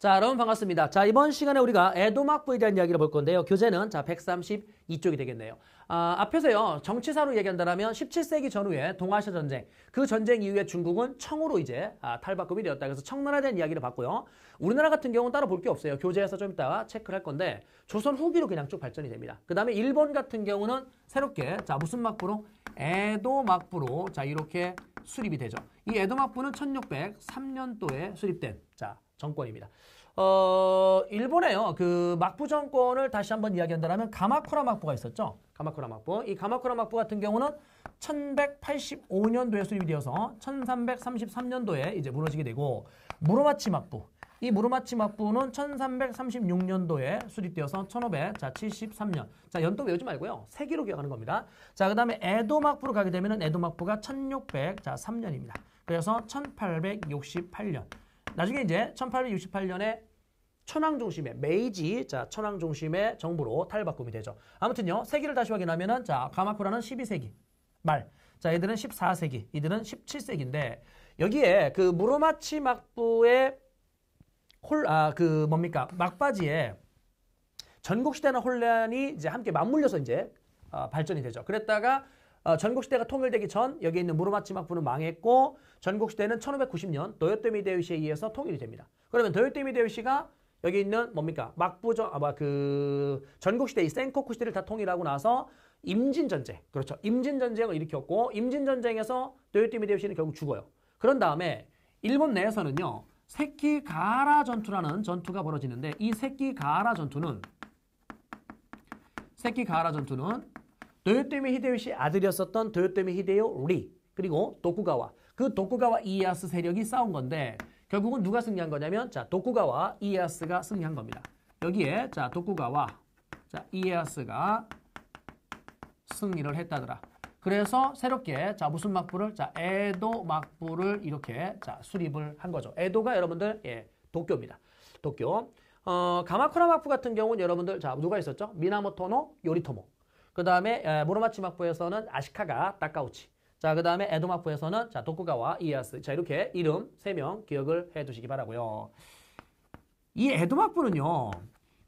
자, 여러분 반갑습니다. 자, 이번 시간에 우리가 애도막부에 대한 이야기를 볼 건데요. 교재는 자 132쪽이 되겠네요. 아, 앞에서요. 정치사로 얘기한다면 17세기 전후에 동아시아 전쟁, 그 전쟁 이후에 중국은 청으로 이제 아, 탈바꿈이 되었다. 그래서 청나라에 대한 이야기를 봤고요. 우리나라 같은 경우는 따로 볼 게 없어요. 교재에서 좀 이따 체크를 할 건데 조선 후기로 그냥 쭉 발전이 됩니다. 그 다음에 일본 같은 경우는 새롭게 자 무슨 막부로? 애도막부로자 이렇게 수립이 되죠. 이애도막부는 1603년도에 수립된 자 정권입니다. 어, 일본에요. 그 막부 정권을 다시 한번 이야기한다면 가마쿠라 막부가 있었죠. 가마쿠라 막부. 이 가마쿠라 막부 같은 경우는 1185년도에 수립이 되어서 1333년도에 이제 무너지게 되고 무로마치 막부. 이 무르마치 막부는 1336년도에 수립되어서 1573년. 자, 연도 외우지 말고요. 세기로 기억하는 겁니다. 자, 그 다음에 에도 막부로 가게 되면 에도 막부가 1603년입니다. 그래서 1868년. 나중에 이제 1868년에 천황 중심의 메이지 자 천황 중심의 정부로 탈바꿈이 되죠. 아무튼요 세기를 다시 확인하면은 자 가마쿠라는 12세기 말. 자 얘들은 14세기, 이들은 17세기인데 여기에 그 무로마치 막부의 홀아그 뭡니까 막바지에 전국시대나 혼란이 이제 함께 맞물려서 이제 어, 발전이 되죠. 그랬다가 어, 전국시대가 통일되기 전 여기 있는 무르마치막부는 망했고 전국시대는 1590년 도요토미 대이시에 의해서 통일이 됩니다. 그러면 도요토미 대이시가 여기 있는 뭡니까? 막부전 아마 뭐, 그 전국시대 이 센코쿠 시대를 다 통일하고 나서 임진전쟁 그렇죠. 임진전쟁을 일으켰고 임진전쟁에서 도요토미 대이시는 결국 죽어요. 그런 다음에 일본 내에서는요. 새끼가라 전투라는 전투가 벌어지는데 이 새끼가라 전투는 새끼가라 전투는 도요토미 히데요시 아들이었었던 도요토미 히데요 리 그리고 도쿠가와 그 도쿠가와 이에야스 세력이 싸운 건데 결국은 누가 승리한 거냐면 자 도쿠가와 이에야스가 승리한 겁니다. 여기에 자 도쿠가와 자 이에야스가 승리를 했다더라. 그래서 새롭게 자 무슨 막부를 자 에도 막부를 이렇게 자 수립을 한 거죠. 에도가 여러분들 예 도쿄입니다. 도쿄. 어 가마쿠라 막부 같은 경우는 여러분들 자 누가 있었죠? 미나모토노 요리토모. 그 다음에 무로마치 막부에서는 아시카가 다카우치 자, 그 다음에 에도 막부에서는 자, 도쿠가와 이에야스. 자, 이렇게 이름 세 명 기억을 해 두시기 바라고요. 이 에도 막부는요.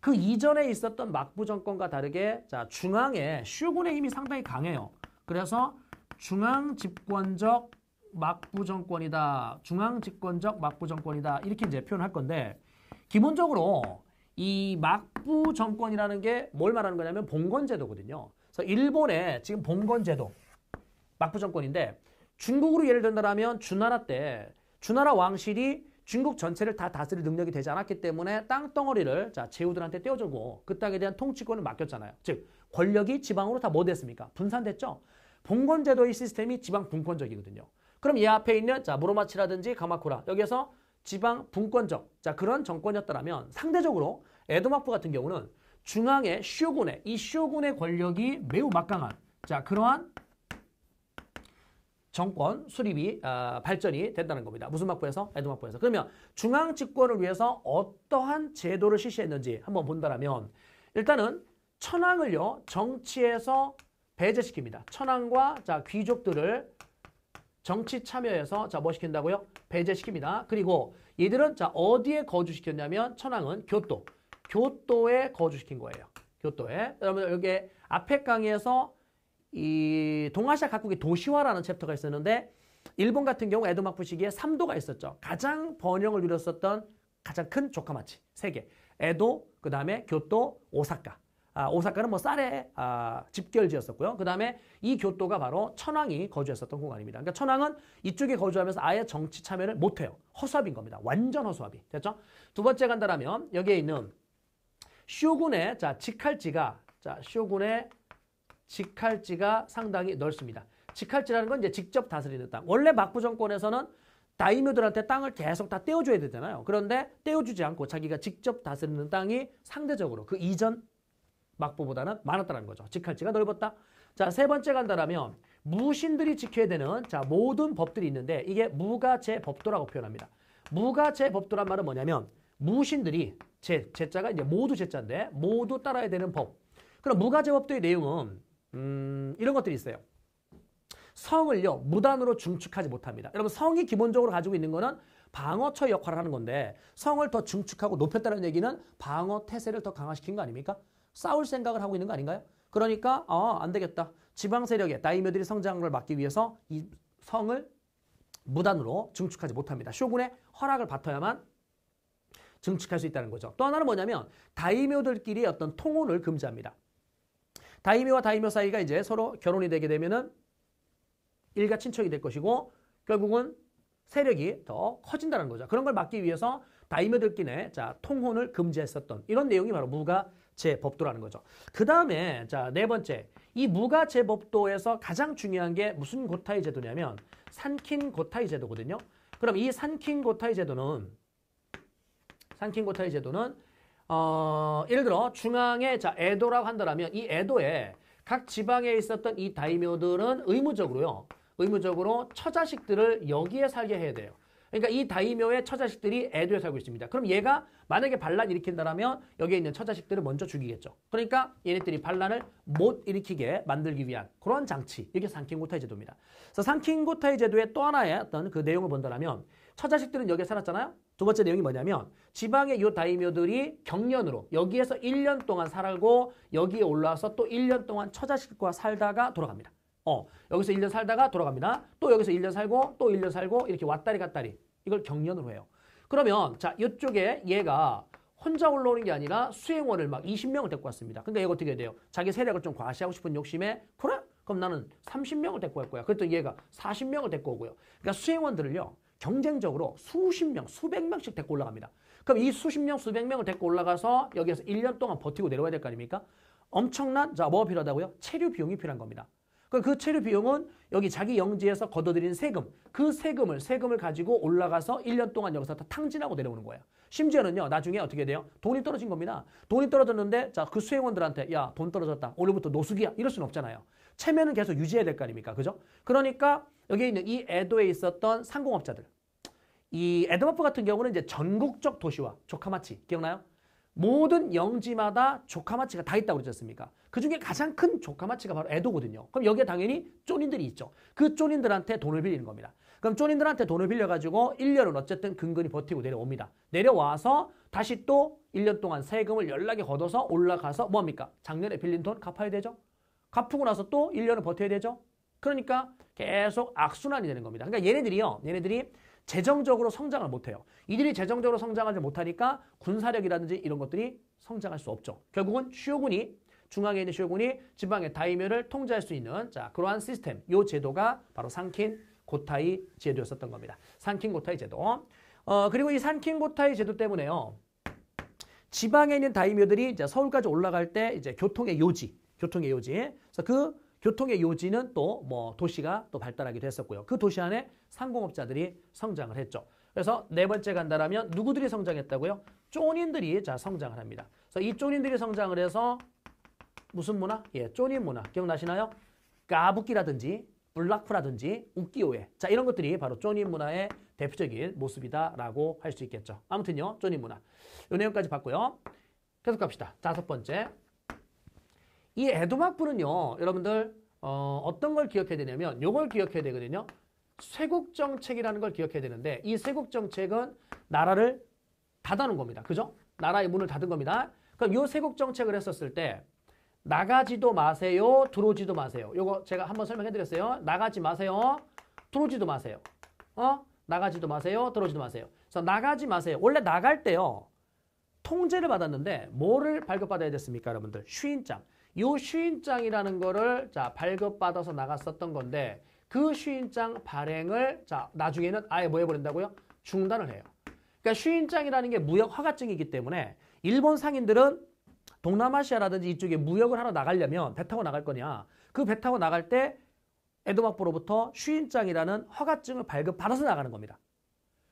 그 이전에 있었던 막부 정권과 다르게 자, 중앙에 슈군의 힘이 상당히 강해요. 그래서 중앙 집권적 막부 정권이다. 중앙 집권적 막부 정권이다. 이렇게 이제 표현할 건데 기본적으로 이 막부 정권이라는 게 뭘 말하는 거냐면 봉건제도거든요. 그래서 일본의 지금 봉건 제도 막부 정권인데 중국으로 예를 든다면 주나라 때 주나라 왕실이 중국 전체를 다 다스릴 능력이 되지 않았기 때문에 땅덩어리를 자 제후들한테 떼어주고 그 땅에 대한 통치권을 맡겼잖아요. 즉 권력이 지방으로 다못 됐습니까? 분산됐죠. 봉건 제도의 시스템이 지방 분권적이거든요. 그럼 이 앞에 있는 자 무로마치라든지 가마쿠라 여기에서 지방 분권적 자 그런 정권이었다면 상대적으로 에도마프 같은 경우는 중앙의 쇼군의 이 쇼군의 권력이 매우 막강한 자 그러한 정권 수립이 어, 발전이 된다는 겁니다. 무슨 막부에서? 에드 막부에서. 그러면 중앙 집권을 위해서 어떠한 제도를 실시했는지 한번 본다라면 일단은 천황을요 정치에서 배제시킵니다. 천황과 자 귀족들을 정치 참여해서 자 뭐 시킨다고요? 배제시킵니다. 그리고 얘들은 자 어디에 거주시켰냐면 천황은 교토 교토에 거주시킨 거예요. 교토에. 여러분 여기 앞에 강의에서 이 동아시아 각국의 도시화라는 챕터가 있었는데 일본 같은 경우 에도마쿠 시기에 삼도가 있었죠. 가장 번영을 누렸었던 가장 큰 조카마치 세 개. 에도, 그 다음에 교토, 오사카. 아, 오사카는 뭐 쌀에 아, 집결지였었고요. 그 다음에 이 교토가 바로 천황이 거주했었던 공간입니다. 그러니까 천황은 이쪽에 거주하면서 아예 정치 참여를 못해요. 허수아비인 겁니다. 완전 허수아비. 됐죠? 두 번째 간다라면 여기에 있는 쇼군의 자 직할지가 자 쇼군의 직할지가 상당히 넓습니다. 직할지라는 건 이제 직접 다스리는 땅. 원래 막부 정권에서는 다이묘들한테 땅을 계속 다 떼어줘야 되잖아요. 그런데 떼어주지 않고 자기가 직접 다스리는 땅이 상대적으로 그 이전 막부보다는 많았다는 거죠. 직할지가 넓었다. 자, 세 번째 간다라면 무신들이 지켜야 되는 자 모든 법들이 있는데 이게 무가제 법도라고 표현합니다. 무가제 법도란 말은 뭐냐면 무신들이 제, 제자가 이제 모두 제자인데 모두 따라야 되는 법. 그럼 무가제법도의 내용은 음, 이런 것들이 있어요. 성을요 무단으로 중축하지 못합니다. 여러분 성이 기본적으로 가지고 있는 거는 방어처 역할을 하는 건데 성을 더 중축하고 높였다는 얘기는 방어 태세를 더 강화시킨 거 아닙니까? 싸울 생각을 하고 있는 거 아닌가요? 그러니까 어, 안 되겠다. 지방 세력의 다이묘들이 성장을 막기 위해서 이 성을 무단으로 증축하지 못합니다. 쇼군의 허락을 받아야만 증축할 수 있다는 거죠. 또 하나는 뭐냐면 다이묘들끼리 어떤 통혼을 금지합니다. 다이묘와 다이묘 사이가 이제 서로 결혼이 되게 되면은 일가 친척이 될 것이고 결국은 세력이 더 커진다는 거죠. 그런 걸 막기 위해서 다이묘들끼리 자 통혼을 금지했었던 이런 내용이 바로 무가 제법도라는 거죠. 그 다음에 자네 번째 이 무가 제법도에서 가장 중요한 게 무슨 고타이 제도냐면 산킨 고타이 제도거든요. 그럼 이 산킨 고타이 제도는 산킹고타의 제도는 어, 예를 들어 중앙에 자 에도라고 한다면 이 에도에 각 지방에 있었던 이 다이묘들은 의무적으로요. 의무적으로 처자식들을 여기에 살게 해야 돼요. 그러니까 이 다이묘의 처자식들이 에도에 살고 있습니다. 그럼 얘가 만약에 반란 일으킨다라면 여기에 있는 처자식들을 먼저 죽이겠죠. 그러니까 얘네들이 반란을 못 일으키게 만들기 위한 그런 장치. 이게 상킹고타이 제도입니다. 그래서 상킹고타이 제도의 또 하나의 어떤 그 내용을 본다면 처자식들은 여기에 살았잖아요. 두 번째 내용이 뭐냐면 지방의 요 다이묘들이 경련으로 여기에서 1년 동안 살고 여기에 올라와서 또 1년 동안 처자식과 살다가 돌아갑니다. 어, 여기서 1년 살다가 돌아갑니다. 또 여기서 1년 살고 또 1년 살고 이렇게 왔다리 갔다리 이걸 경련으로 해요. 그러면 자 이쪽에 얘가 혼자 올라오는 게 아니라 수행원을 막 20명을 데리고 왔습니다. 근데 이거 어떻게 돼요? 자기 세력을 좀 과시하고 싶은 욕심에 그래? 그럼 나는 30명을 데리고 갈 거야. 그랬더니 얘가 40명을 데리고 오고요. 그러니까 수행원들을요. 경쟁적으로 수십 명, 수백 명씩 데리고 올라갑니다. 그럼 이 수십 명, 수백 명을 데리고 올라가서 여기에서 1년 동안 버티고 내려와야 될 거 아닙니까? 엄청난 자 뭐가 필요하다고요? 체류 비용이 필요한 겁니다. 그, 그 체류 비용은 여기 자기 영지에서 걷어들인 세금, 그 세금을 세금을 가지고 올라가서 1년 동안 여기서 다 탕진하고 내려오는 거예요. 심지어는요. 나중에 어떻게 돼요? 돈이 떨어진 겁니다. 돈이 떨어졌는데 자, 그 수행원들한테 야, 돈 떨어졌다. 오늘부터 노숙이야. 이럴 수는 없잖아요. 체면은 계속 유지해야 될 거 아닙니까? 그죠? 그러니까 여기 있는 이 에도에 있었던 상공업자들. 이 에드머프 같은 경우는 이제 전국적 도시와 조카마치 기억나요? 모든 영지마다 조카마치가 다 있다고 그러지 않습니까? 그중에 가장 큰 조카마치가 바로 애도거든요. 그럼 여기에 당연히 쪼인들이 있죠. 그쪼인들한테 돈을 빌리는 겁니다. 그럼 쪼인들한테 돈을 빌려가지고 1년은 어쨌든 근근히 버티고 내려옵니다. 내려와서 다시 또 1년 동안 세금을 연락에 걷어서 올라가서 뭐합니까? 작년에 빌린 돈 갚아야 되죠. 갚고 나서 또 1년을 버텨야 되죠. 그러니까 계속 악순환이 되는 겁니다. 그러니까 얘네들이요. 얘네들이 재정적으로 성장을 못해요. 이들이 재정적으로 성장하지 못하니까 군사력이라든지 이런 것들이 성장할 수 없죠. 결국은 수요군이 중앙에 있는 쇼군이 지방의 다이묘를 통제할 수 있는 자 그러한 시스템, 요 제도가 바로 산킨 고타이 제도였었던 겁니다. 산킨 고타이 제도. 어 그리고 이 산킨 고타이 제도 때문에요. 지방에 있는 다이묘들이 이제 서울까지 올라갈 때 이제 교통의 요지, 교통의 요지. 그래서 그 교통의 요지는 또 뭐 도시가 또 발달하기도 했었고요. 그 도시 안에 상공업자들이 성장을 했죠. 그래서 네 번째 간다라면 누구들이 성장했다고요? 쪼인들이 자 성장을 합니다. 그래서 이 쪼인들이 성장을 해서 무슨 문화? 예, 쪼님 문화. 기억나시나요? 까부끼라든지 블락프라든지 우기오에 자 이런 것들이 바로 쪼님 문화의 대표적인 모습이다라고 할 수 있겠죠. 아무튼요. 쪼님 문화. 요 내용까지 봤고요. 계속 갑시다. 다섯 번째. 이 에도막부는요. 여러분들 어, 어떤 걸 기억해야 되냐면 요걸 기억해야 되거든요. 쇄국정책이라는 걸 기억해야 되는데 이 쇄국정책은 나라를 닫아놓은 겁니다. 그죠? 나라의 문을 닫은 겁니다. 그럼 요쇄국 정책을 했었을 때 나가지도 마세요. 들어오지도 마세요. 요거 제가 한번 설명해 드렸어요. 나가지 마세요. 들어오지도 마세요. 어? 나가지도 마세요. 들어오지도 마세요. 그래서 나가지 마세요. 원래 나갈 때요. 통제를 받았는데 뭐를 발급받아야 됐습니까, 여러분들? 쉬인장. 요 쉬인장이라는 거를 자, 발급받아서 나갔었던 건데 그 쉬인장 발행을 자, 나중에는 아예 뭐해 버린다고요? 중단을 해요. 그러니까 쉬인장이라는 게 무역 허가증이기 때문에 일본 상인들은 동남아시아라든지 이쪽에 무역을 하러 나가려면 배 타고 나갈 거냐 그 배 타고 나갈 때 에도막부로부터 쉬인장이라는 허가증을 발급받아서 나가는 겁니다.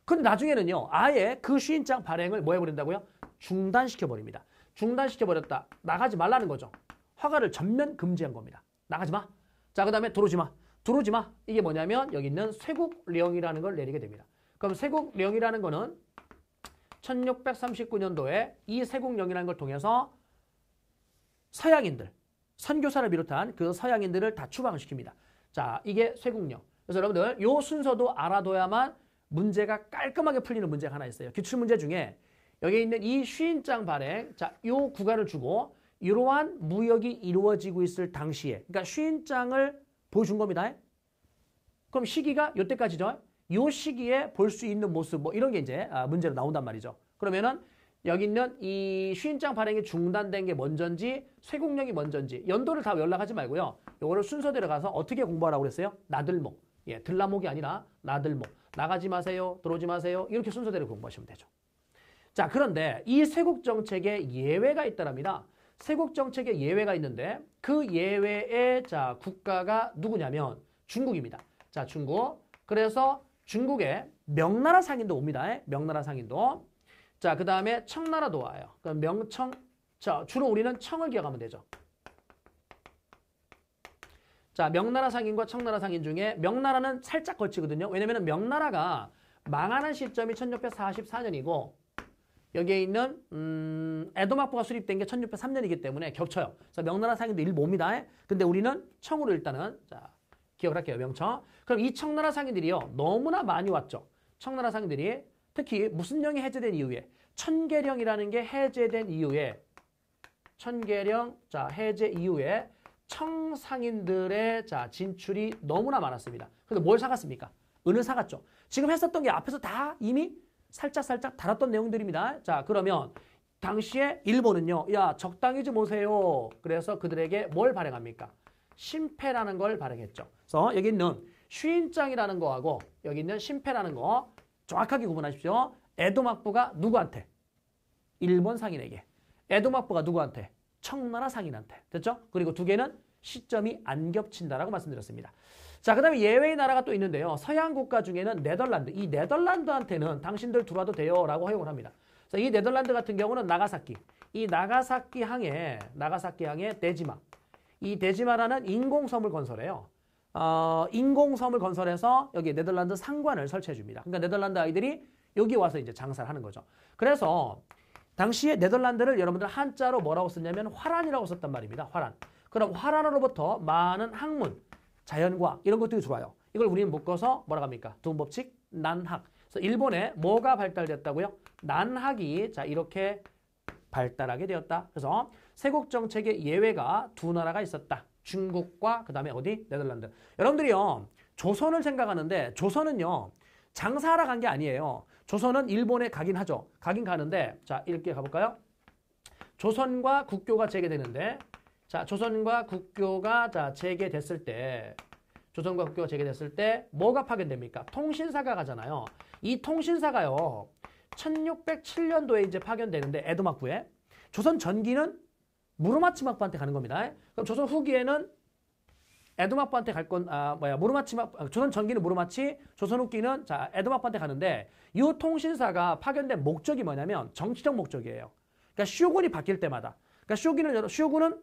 근데 나중에는요 아예 그 쉬인장 발행을 뭐 해버린다고요? 중단시켜버립니다. 중단시켜버렸다. 나가지 말라는 거죠. 허가를 전면 금지한 겁니다. 나가지 마. 자, 그 다음에 들어오지 마. 들어오지 마. 이게 뭐냐면 여기 있는 쇄국령이라는 걸 내리게 됩니다. 그럼 쇄국령이라는 거는 1639년도에 이 쇄국령이라는 걸 통해서 서양인들, 선교사를 비롯한 그 서양인들을 다 추방시킵니다. 자, 이게 쇄국령. 그래서 여러분들 요 순서도 알아둬야만 문제가 깔끔하게 풀리는 문제가 하나 있어요. 기출문제 중에 여기 있는 이 쉬인장 발행, 자, 요 구간을 주고 이러한 무역이 이루어지고 있을 당시에, 그러니까 쉬인장을 보여준 겁니다. 그럼 시기가 요때까지죠. 요 시기에 볼 수 있는 모습 뭐 이런 게 이제 아, 문제로 나온단 말이죠. 그러면은 여기 있는 이 시인장 발행이 중단된 게 먼저인지 쇄국령이 먼저인지 연도를 다 연락하지 말고요. 요거를 순서대로 가서 어떻게 공부하라고 그랬어요? 나들목. 예, 들라목이 아니라 나들목. 나가지 마세요. 들어오지 마세요. 이렇게 순서대로 공부하시면 되죠. 자, 그런데 이 세국 정책에 예외가 있다랍니다. 세국 정책에 예외가 있는데 그 예외의 자, 국가가 누구냐면 중국입니다. 자, 중국. 그래서 중국의 명나라 상인도 옵니다. 예, 명나라 상인도. 자, 그 다음에 청나라도 와요. 그럼 명청, 자, 주로 우리는 청을 기억하면 되죠. 자, 명나라 상인과 청나라 상인 중에 명나라는 살짝 거치거든요 왜냐면 명나라가 망하는 시점이 1644년이고 여기에 있는 음, 에도막부가 수립된 게 1603년이기 때문에 겹쳐요. 그래서 명나라 상인도 일봅니다. 근데 우리는 청으로 일단은 자 기억을 할게요. 명청. 그럼 이 청나라 상인들이요. 너무나 많이 왔죠. 청나라 상인들이 특히 무슨 령이 해제된 이후에 천계령이라는 게 해제된 이후에 천계령 자 해제 이후에 청상인들의 자 진출이 너무나 많았습니다. 그래서뭘 사갔습니까? 은을 사갔죠. 지금 했었던 게 앞에서 다 이미 살짝살짝 달았던 내용들입니다. 자 그러면 당시에 일본은요. 야 적당히 좀 오세요. 그래서 그들에게 뭘 발행합니까? 심패라는 걸 발행했죠. 그래서 여기 있는 쉬인장이라는 거하고 여기 있는 심패라는 거 정확하게 구분하십시오. 에돔 학부가 누구한테? 일본 상인에게. 에돔 학부가 누구한테? 청나라 상인한테. 됐죠? 그리고 두 개는 시점이 안 겹친다라고 말씀드렸습니다. 자, 그 다음에 예외의 나라가 또 있는데요. 서양 국가 중에는 네덜란드. 이 네덜란드한테는 당신들 들어와도 돼요. 라고 허용을 합니다. 자, 이 네덜란드 같은 경우는 나가사키. 이 나가사키 항에, 나가사키 항에 데지마. 이 데지마라는 인공섬을 건설해요. 어, 인공섬을 건설해서 여기 네덜란드 상관을 설치해 줍니다. 그러니까 네덜란드 아이들이 여기 와서 이제 장사를 하는 거죠. 그래서 당시에 네덜란드를 여러분들 한자로 뭐라고 썼냐면 화란이라고 썼단 말입니다. 화란. 그럼 화란으로부터 많은 학문, 자연과 이런 것들이 들어와요. 이걸 우리는 묶어서 뭐라고 합니까? 동법칙 난학. 그래서 일본에 뭐가 발달됐다고요? 난학이 자 이렇게 발달하게 되었다. 그래서 세국 정책의 예외가 두 나라가 있었다. 중국과 그 다음에 어디? 네덜란드. 여러분들이요. 조선을 생각하는데 조선은요. 장사하러 간 게 아니에요. 조선은 일본에 가긴 하죠. 가긴 가는데 자 이렇게 가볼까요? 조선과 국교가 재개되는데 자 조선과 국교가 자 재개됐을 때 조선과 국교가 재개됐을 때 뭐가 파견됩니까? 통신사가 가잖아요. 이 통신사가요. 1607년도에 이제 파견되는데 에도마쿠에 조선 전기는 무르마치막부한테 가는 겁니다. 그럼 조선 후기에는 에도마파한테 갈 건, 아, 뭐야, 무르마치, 아, 조선 전기는 무르마치, 조선 후기는 자, 에도마파한테 가는데, 이 통신사가 파견된 목적이 뭐냐면, 정치적 목적이에요. 그러니까 쇼군이 바뀔 때마다. 그러니까 쇼군은, 쇼군은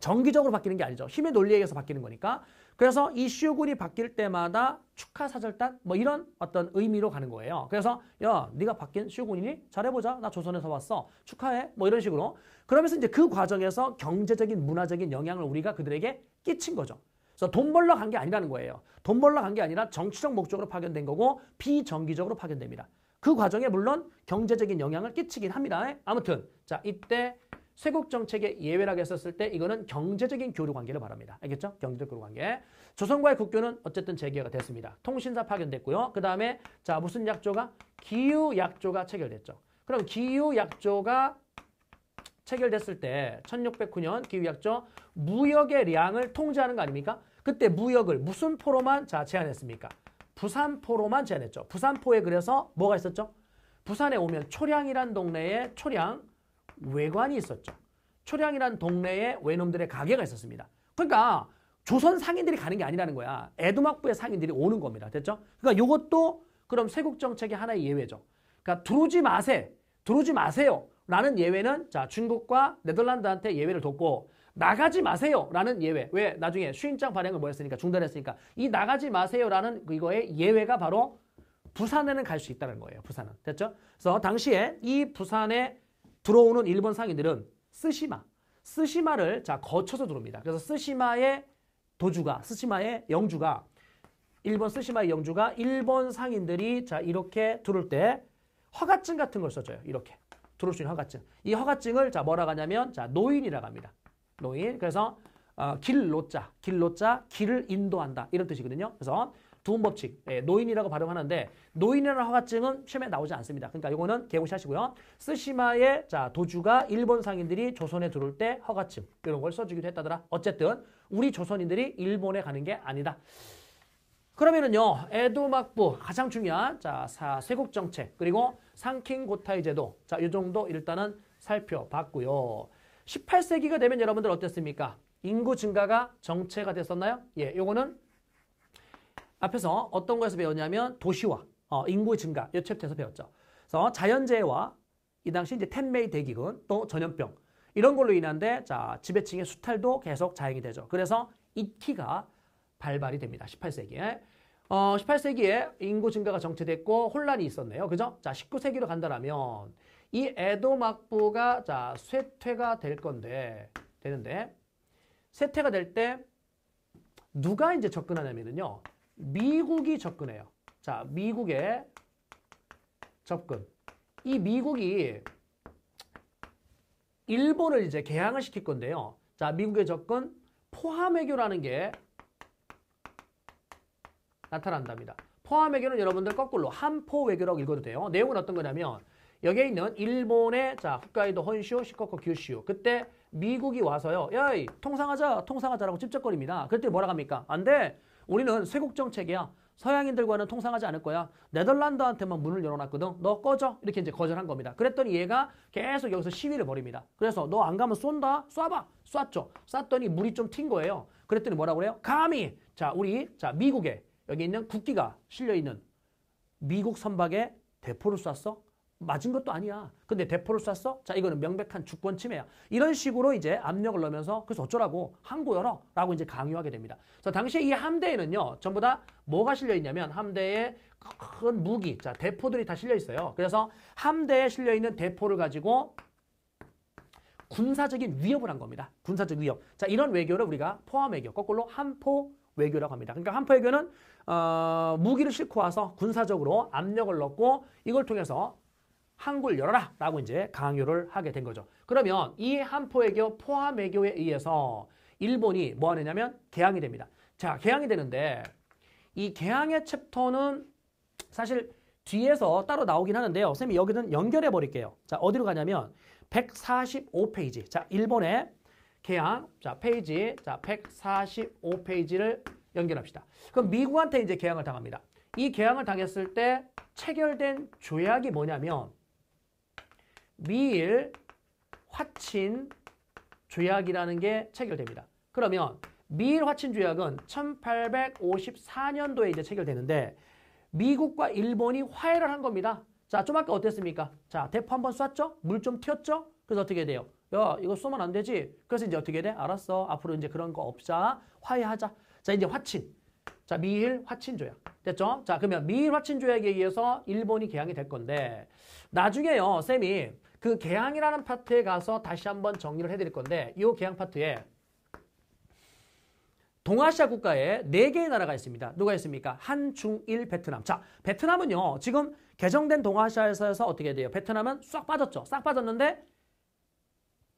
정기적으로 바뀌는 게 아니죠. 힘의 논리에 의해서 바뀌는 거니까. 그래서 이슈군이 바뀔 때마다 축하 사절단 뭐 이런 어떤 의미로 가는 거예요. 그래서 야 네가 바뀐 슈군이니 잘해보자. 나 조선에서 왔어. 축하해. 뭐 이런 식으로. 그러면서 이제 그 과정에서 경제적인 문화적인 영향을 우리가 그들에게 끼친 거죠. 그래서 돈 벌러 간 게 아니라는 거예요. 돈 벌러 간 게 아니라 정치적 목적으로 파견된 거고 비정기적으로 파견됩니다. 그 과정에 물론 경제적인 영향을 끼치긴 합니다. 아무튼 자 이때 쇄국 정책의 예외라고 했었을 때 이거는 경제적인 교류 관계를 말합니다. 알겠죠? 경제적 교류 관계. 조선과의 국교는 어쨌든 재개가 됐습니다. 통신사 파견됐고요. 그 다음에 자 무슨 약조가? 기후약조가 체결됐죠. 그럼 기후약조가 체결됐을 때 1609년 기후약조 무역의 량을 통제하는 거 아닙니까? 그때 무역을 무슨 포로만 자 제한했습니까? 부산포로만 제한했죠. 부산포에 그래서 뭐가 있었죠? 부산에 오면 초량이란 동네에 초량 외관이 있었죠. 초량이라는 동네에 외놈들의 가게가 있었습니다. 그러니까 조선 상인들이 가는 게 아니라는 거야. 에드막부의 상인들이 오는 겁니다. 됐죠? 그러니까 요것도 그럼 세국 정책의 하나의 예외죠. 그러니까 들어오지 마세, 들어오지 마세요. 라는 예외는 자 중국과 네덜란드한테 예외를 뒀고 나가지 마세요 라는 예외 왜 나중에 수인장 발행을 뭐였으니까 중단했으니까 이 나가지 마세요 라는 이거의 예외가 바로 부산에는 갈 수 있다는 거예요 부산은 됐죠 그래서 당시에 이부산에 들어오는 일본 상인들은 스시마, 스시마를 자 거쳐서 들어옵니다. 그래서 스시마의 도주가, 스시마의 영주가 일본 스시마의 영주가 일본 상인들이 자 이렇게 들어올 때 허가증 같은 걸 써줘요. 이렇게 들어올 수 있는 허가증. 이 허가증을 자 뭐라 가냐면 자 노인이라고 합니다. 노인. 그래서 어, 길로자, 길로자, 길을 인도한다 이런 뜻이거든요. 그래서 두음 법칙, 예, 노인이라고 발음하는데 노인이라는 허가증은 시험에 나오지 않습니다. 그러니까 이거는 개고시하시고요. 쓰시마의자 도주가 일본 상인들이 조선에 들어올 때 허가증 이런 걸 써주기도 했다더라. 어쨌든 우리 조선인들이 일본에 가는 게 아니다. 그러면은요 에도 막부 가장 중요한 자 사쇄국 정책 그리고 상킹 고타이 제도 자이 정도 일단은 살펴봤고요. 18세기가 되면 여러분들 어땠습니까? 인구 증가가 정체가 됐었나요? 예, 요거는 앞에서 어떤 거에서 배웠냐면 도시화, 어, 인구 증가 이 챕터에서 배웠죠. 그래서 자연재해와 이 당시 이제 텐메이 대기근 또 전염병 이런 걸로 인한데 자 지배층의 수탈도 계속 자행이 되죠. 그래서 이키가 발발이 됩니다. 18세기에. 어, 18세기에 인구 증가가 정체됐고 혼란이 있었네요. 그죠? 자, 19세기로 간다라면 이 에도 막부가 자, 쇠퇴가 될 건데 되는데 쇠퇴가 될 때 누가 이제 접근하냐면요. 미국이 접근해요. 자, 미국의 접근. 이 미국이 일본을 이제 개항을 시킬 건데요. 자, 미국의 접근 포함외교라는 게 나타난답니다. 포함외교는 여러분들 거꾸로 한포외교라고 읽어도 돼요. 내용은 어떤 거냐면 여기에 있는 일본의 자 홋카이도 혼슈 시코쿠 규슈 그때 미국이 와서요. 야이 통상하자 통상하자라고 찝쩍거립니다. 그때 뭐라 합니까? 안돼 우리는 쇄국 정책이야. 서양인들과는 통상하지 않을 거야. 네덜란드한테만 문을 열어놨거든. 너 꺼져. 이렇게 이제 거절한 겁니다. 그랬더니 얘가 계속 여기서 시위를 벌입니다. 그래서 너 안 가면 쏜다. 쏴봐. 쐈죠. 쐈더니 물이 좀 튄 거예요. 그랬더니 뭐라 고 그래요? 감히. 자, 우리 자 미국에 여기 있는 국기가 실려 있는 미국 선박에 대포를 쐈어? 맞은 것도 아니야. 근데 대포를 쐈어? 자, 이거는 명백한 주권 침해야. 이런 식으로 이제 압력을 넣으면서 그래서 어쩌라고? 항구 열어? 라고 이제 강요하게 됩니다. 그래서 당시에 이 함대에는요. 전부 다 뭐가 실려 있냐면 함대에 큰 무기, 자, 대포들이 다 실려 있어요. 그래서 함대에 실려 있는 대포를 가지고 군사적인 위협을 한 겁니다. 군사적 위협. 자, 이런 외교를 우리가 포함 외교, 거꾸로 한포 외교라고 합니다. 그러니까 한포 외교는 어, 무기를 싣고 와서 군사적으로 압력을 넣고 이걸 통해서 항구를 열어라 라고 이제 강요를 하게 된 거죠. 그러면 이 한포애교 포함외교에 의해서 일본이 뭐 하느냐면 개항이 됩니다. 자 개항이 되는데 이 개항의 챕터는 사실 뒤에서 따로 나오긴 하는데요. 선생님이 여기는 연결해 버릴게요. 자 어디로 가냐면 145페이지 자 일본의 개항 자 페이지 자 145페이지를 연결합시다. 그럼 미국한테 이제 개항을 당합니다. 이 개항을 당했을 때 체결된 조약이 뭐냐면 미일 화친 조약이라는 게 체결됩니다. 그러면 미일 화친 조약은 1854년도에 이제 체결되는데 미국과 일본이 화해를 한 겁니다. 자, 좀 아까 어땠습니까? 자, 대포 한 번 쐈죠? 물 좀 튀었죠? 그래서 어떻게 돼요? 야, 이거 쏘면 안 되지. 그래서 이제 어떻게 돼? 알았어. 앞으로 이제 그런 거 없자. 화해하자. 자, 이제 화친. 자, 미일 화친 조약. 됐죠? 자, 그러면 미일 화친 조약에 의해서 일본이 개항이 될 건데 나중에요, 쌤이 그 개항이라는 파트에 가서 다시 한번 정리를 해드릴 건데 이 개항 파트에 동아시아 국가에 네개의 나라가 있습니다. 누가 있습니까? 한, 중, 일, 베트남. 자, 베트남은요. 지금 개정된 동아시아에서 어떻게 돼요? 베트남은 싹 빠졌죠. 싹 빠졌는데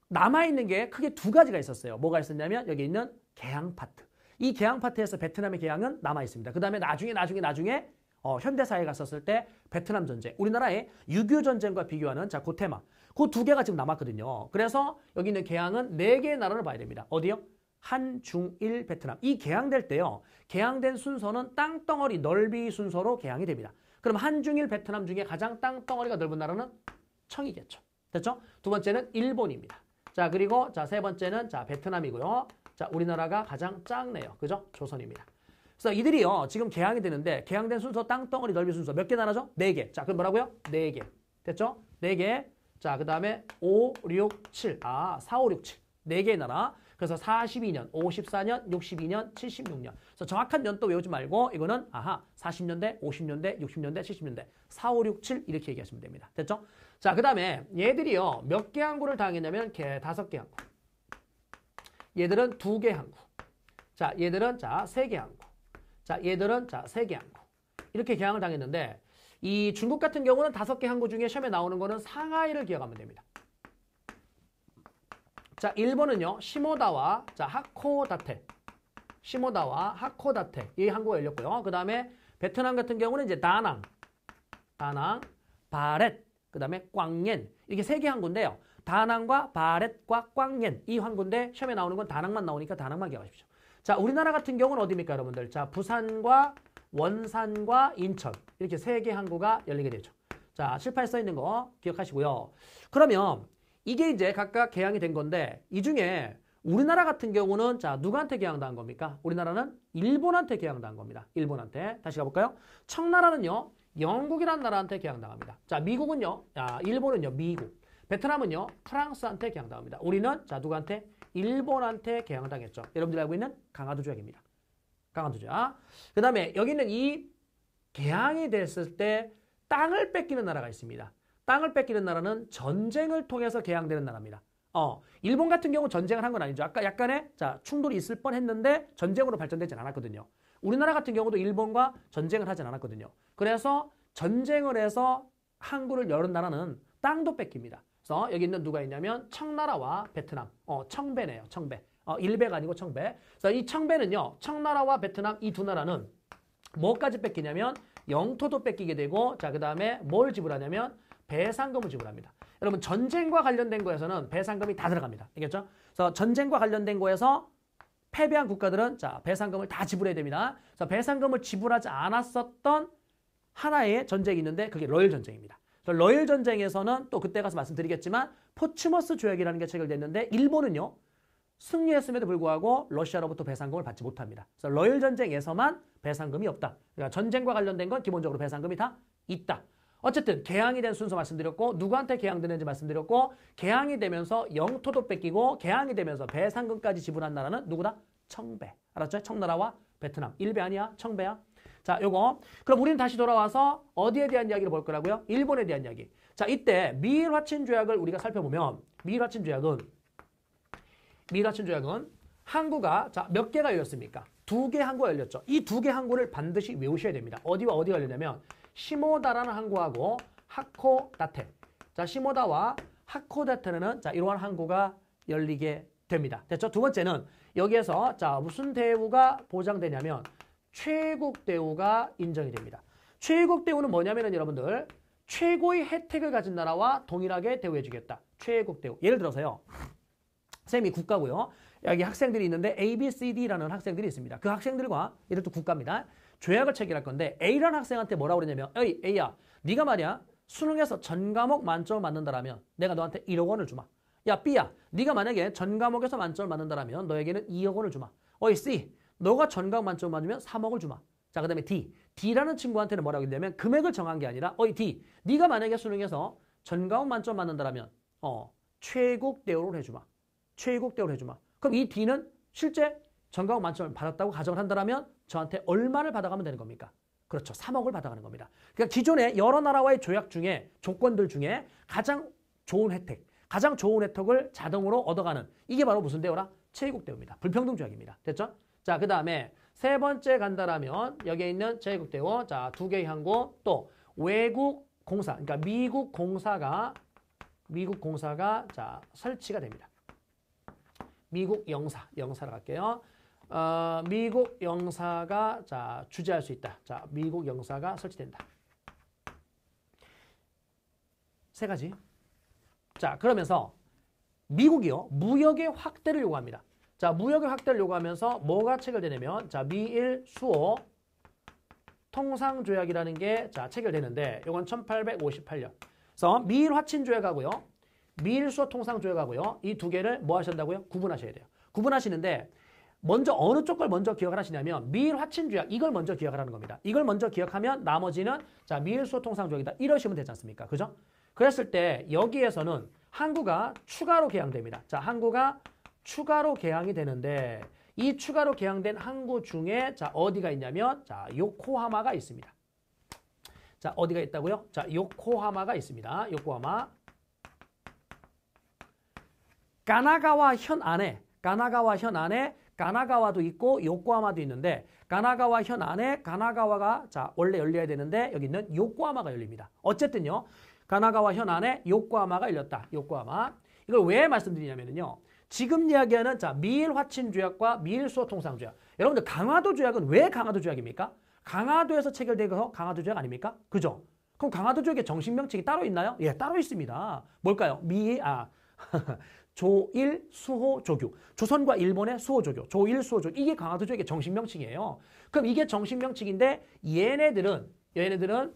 남아있는 게 크게 두 가지가 있었어요. 뭐가 있었냐면 여기 있는 개항 파트. 이 개항 파트에서 베트남의 개항은 남아있습니다. 그 다음에 나중에 나중에 나중에 어, 현대사에 갔었을 때 베트남 전쟁, 우리나라의 6.25 전쟁과 비교하는 자 고테마. 그 그두 개가 지금 남았거든요. 그래서 여기 있는 개항은 네 개의 나라를 봐야 됩니다. 어디요? 한, 중, 일, 베트남. 이 개항될 때요. 개항된 순서는 땅덩어리 넓이 순서로 개항이 됩니다. 그럼 한, 중, 일, 베트남 중에 가장 땅덩어리가 넓은 나라는 청이겠죠. 됐죠? 두 번째는 일본입니다. 자, 그리고 자, 세 번째는 자, 베트남이고요. 자, 우리나라가 가장 작네요. 그죠? 조선입니다. 그래서 이들이요 지금 개항이 되는데 개항된 순서 땅덩어리 넓이 순서 몇 개나눠죠네 개. 자 그럼 뭐라고요? 네 개. 됐죠? 네 개. 자 그 다음에 5, 6, 7. 아 4, 5, 6, 7. 네 개의 나라. 그래서 42년, 54년, 62년, 76년. 그래서 정확한 연도 외우지 말고 이거는 아하 40년대, 50년대, 60년대, 70년대 4, 5, 6, 7 이렇게 얘기하시면 됩니다. 됐죠? 자, 그 다음에 얘들이요. 몇 개 항구를 당했냐면 개 다섯 개 항구. 얘들은 두 개 항구. 자, 얘들은 자, 세 개 항구. 자, 얘들은 자, 세 개 항구. 이렇게 개항을 당했는데 이 중국 같은 경우는 다섯 개 항구 중에 시험에 나오는 거는 상하이를 기억하면 됩니다. 자, 일본은요. 시모다와 자, 하코다테. 시모다와 하코다테. 이 항구가 열렸고요. 그다음에 베트남 같은 경우는 이제 다낭, 다낭, 바렛, 그다음에 꽝옌. 이렇게 세 개 항구인데요. 다낭과 바렛과 꽝옌 이 항구인데 시험에 나오는 건 다낭만 나오니까 다낭만 기억하십시오. 자, 우리나라 같은 경우는 어디입니까, 여러분들? 자, 부산과 원산과 인천 이렇게 세 개 항구가 열리게 되죠. 자, 실7에써 있는 거 기억하시고요. 그러면 이게 이제 각각 개항이 된 건데 이 중에 우리나라 같은 경우는 자 누구한테 개항당한 겁니까? 우리나라는 일본한테 개항당한 겁니다. 일본한테 다시 가볼까요? 청나라는요 영국이라는 나라한테 개항당합니다. 자 미국은요, 자 일본은요 미국, 베트남은요 프랑스한테 개항당합니다. 우리는 자 누구한테 일본한테 개항당했죠. 을 여러분들이 알고 있는 강화도 조약입니다. 강화도 조약. 그 다음에 여기는 이 개항이 됐을 때 땅을 뺏기는 나라가 있습니다. 땅을 뺏기는 나라는 전쟁을 통해서 개항되는 나라입니다. 어, 일본 같은 경우 전쟁을 한 건 아니죠. 아까 약간의 자, 충돌이 있을 뻔 했는데 전쟁으로 발전되진 않았거든요. 우리나라 같은 경우도 일본과 전쟁을 하진 않았거든요. 그래서 전쟁을 해서 항구를 열은 나라는 땅도 뺏깁니다. 그래서 여기 있는 누가 있냐면 청나라와 베트남, 어, 청배네요. 청배. 어, 일배가 아니고 청배. 그래서 이 청배는요. 청나라와 베트남 이 두 나라는 뭐까지 뺏기냐면 영토도 뺏기게 되고 자그 다음에 뭘 지불하냐면 배상금을 지불합니다. 여러분 전쟁과 관련된 거에서는 배상금이 다 들어갑니다. 알겠죠? 그래서 전쟁과 관련된 거에서 패배한 국가들은 자 배상금을 다 지불해야 됩니다. 그래서 배상금을 지불하지 않았었던 하나의 전쟁이 있는데 그게 로열 전쟁입니다. 러일 전쟁에서는 또 그때 가서 말씀드리겠지만 포츠머스 조약이라는 게 체결됐는데 일본은요. 승리했음에도 불구하고 러시아로부터 배상금을 받지 못합니다. 그래서 러일 전쟁에서만 배상금이 없다. 그러니까 전쟁과 관련된 건 기본적으로 배상금이 다 있다. 어쨌든 개항이 된 순서 말씀드렸고 누구한테 개항되는지 말씀드렸고 개항이 되면서 영토도 뺏기고 개항이 되면서 배상금까지 지불한 나라는 누구다? 청배. 알았죠? 청나라와 베트남. 일배 아니야? 청배야? 자, 요거. 그럼 우리는 다시 돌아와서 어디에 대한 이야기를 볼 거라고요? 일본에 대한 이야기. 자, 이때 미일 화친 조약을 우리가 살펴보면 미일 화친 조약은 미일 화친 조약은 항구가 자, 몇 개가 열렸습니까? 두 개 항구가 열렸죠. 이 두 개 항구를 반드시 외우셔야 됩니다. 어디와 어디가 열렸냐면 시모다라는 항구하고 하코다테. 자, 시모다와 하코다테는 자, 이러한 항구가 열리게 됩니다. 됐죠? 두 번째는 여기에서 자, 무슨 대우가 보장되냐면 최국 대우가 인정이 됩니다. 최국 대우는 뭐냐면은 여러분들 최고의 혜택을 가진 나라와 동일하게 대우해주겠다. 최국 대우. 예를 들어서요. 쌤이 국가고요. 여기 학생들이 있는데 A, B, C, D라는 학생들이 있습니다. 그 학생들과 이들도 국가입니다. 조약을 체결할 건데 A라는 학생한테 뭐라고 그러냐면 에이 A야 네가 말이야 수능에서 전 과목 만점을 맞는다라면 내가 너한테 1억 원을 주마. 야 B야 네가 만약에 전 과목에서 만점을 맞는다라면 너에게는 2억 원을 주마. 어이 C 너가 전각 만점 맞으면 3억을 주마. 자, 그 다음에 D. D라는 친구한테는 뭐라고 했냐면 금액을 정한 게 아니라 어이 D. 네가 만약에 수능에서 전가운 만점 맞는다라면 어 최고 대우를 해주마. 최고 대우를 해주마. 그럼 이 D는 실제 전가운 만점을 받았다고 가정을 한다면 저한테 얼마를 받아가면 되는 겁니까? 그렇죠. 3억을 받아가는 겁니다. 그러니까 기존의 여러 나라와의 조약 중에 조건들 중에 가장 좋은 혜택, 가장 좋은 혜택을 자동으로 얻어가는 이게 바로 무슨 대우라? 최애국 대우입니다. 불평등 조약입니다. 됐죠? 자, 그 다음에 세 번째 간다라면 여기에 있는 제국대원 자, 두 개의 항구 또 외국 공사, 그러니까 미국 공사가 미국 공사가 자, 설치가 됩니다. 미국 영사, 영사로 갈게요. 어, 미국 영사가 자, 주재할 수 있다. 자, 미국 영사가 설치된다. 세 가지. 자, 그러면서 미국이요. 무역의 확대를 요구합니다. 자, 무역의 확대를 요구하면서 뭐가 체결되냐면 자, 미일 수호 통상 조약이라는 게 자, 체결되는데 이건 1858년. 그래서 미일 화친 조약하고요. 미일 수호 통상 조약하고요. 이 두 개를 뭐 하신다고요? 구분하셔야 돼요. 구분하시는데 먼저 어느 쪽걸 먼저 기억을 하시냐면 미일 화친 조약 이걸 먼저 기억하라는 겁니다. 이걸 먼저 기억하면 나머지는 자, 미일 수호 통상 조약이다. 이러시면 되지 않습니까? 그죠? 그랬을 때 여기에서는 항구가 추가로 개항됩니다. 자, 항구가 추가로 개항이 되는데 이 추가로 개항된 항구 중에 자 어디가 있냐면 자 요코하마가 있습니다. 자 어디가 있다고요? 자 요코하마가 있습니다. 요코하마 가나가와 현 안에 가나가와 현 안에 가나가와도 있고 요코하마도 있는데 가나가와 현 안에 가나가와가 자 원래 열려야 되는데 여기 있는 요코하마가 열립니다. 어쨌든요. 가나가와 현 안에 요코하마가 열렸다. 요코하마. 이걸 왜 말씀드리냐면요. 지금 이야기하는 자 미일 화친 조약과 미일 수호 통상 조약. 여러분들 강화도 조약은 왜 강화도 조약입니까? 강화도에서 체결되어서 강화도 조약 아닙니까? 그죠? 그럼 강화도 조약의 정식 명칭이 따로 있나요? 예, 따로 있습니다. 뭘까요? 미, 아, 조일 수호 조교. 조선과 일본의 수호 조교. 조일 수호 조교. 이게 강화도 조약의 정식 명칭이에요. 그럼 이게 정식 명칭인데 얘네들은 얘네들은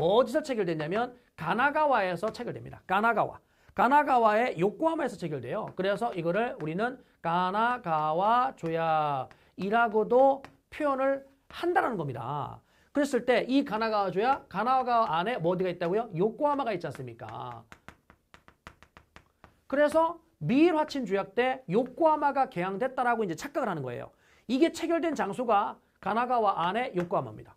어디서 체결됐냐면 가나가와에서 체결됩니다. 가나가와. 가나가와의 요코하마에서 체결돼요. 그래서 이거를 우리는 가나가와 조약이라고도 표현을 한다는 겁니다. 그랬을 때 이 가나가와 조약, 가나가와 안에 뭐 어디가 있다고요? 요코하마가 있지 않습니까? 그래서 미일 화친 조약 때 요코하마가 개항됐다라고 이제 착각을 하는 거예요. 이게 체결된 장소가 가나가와 안에 요코하마입니다.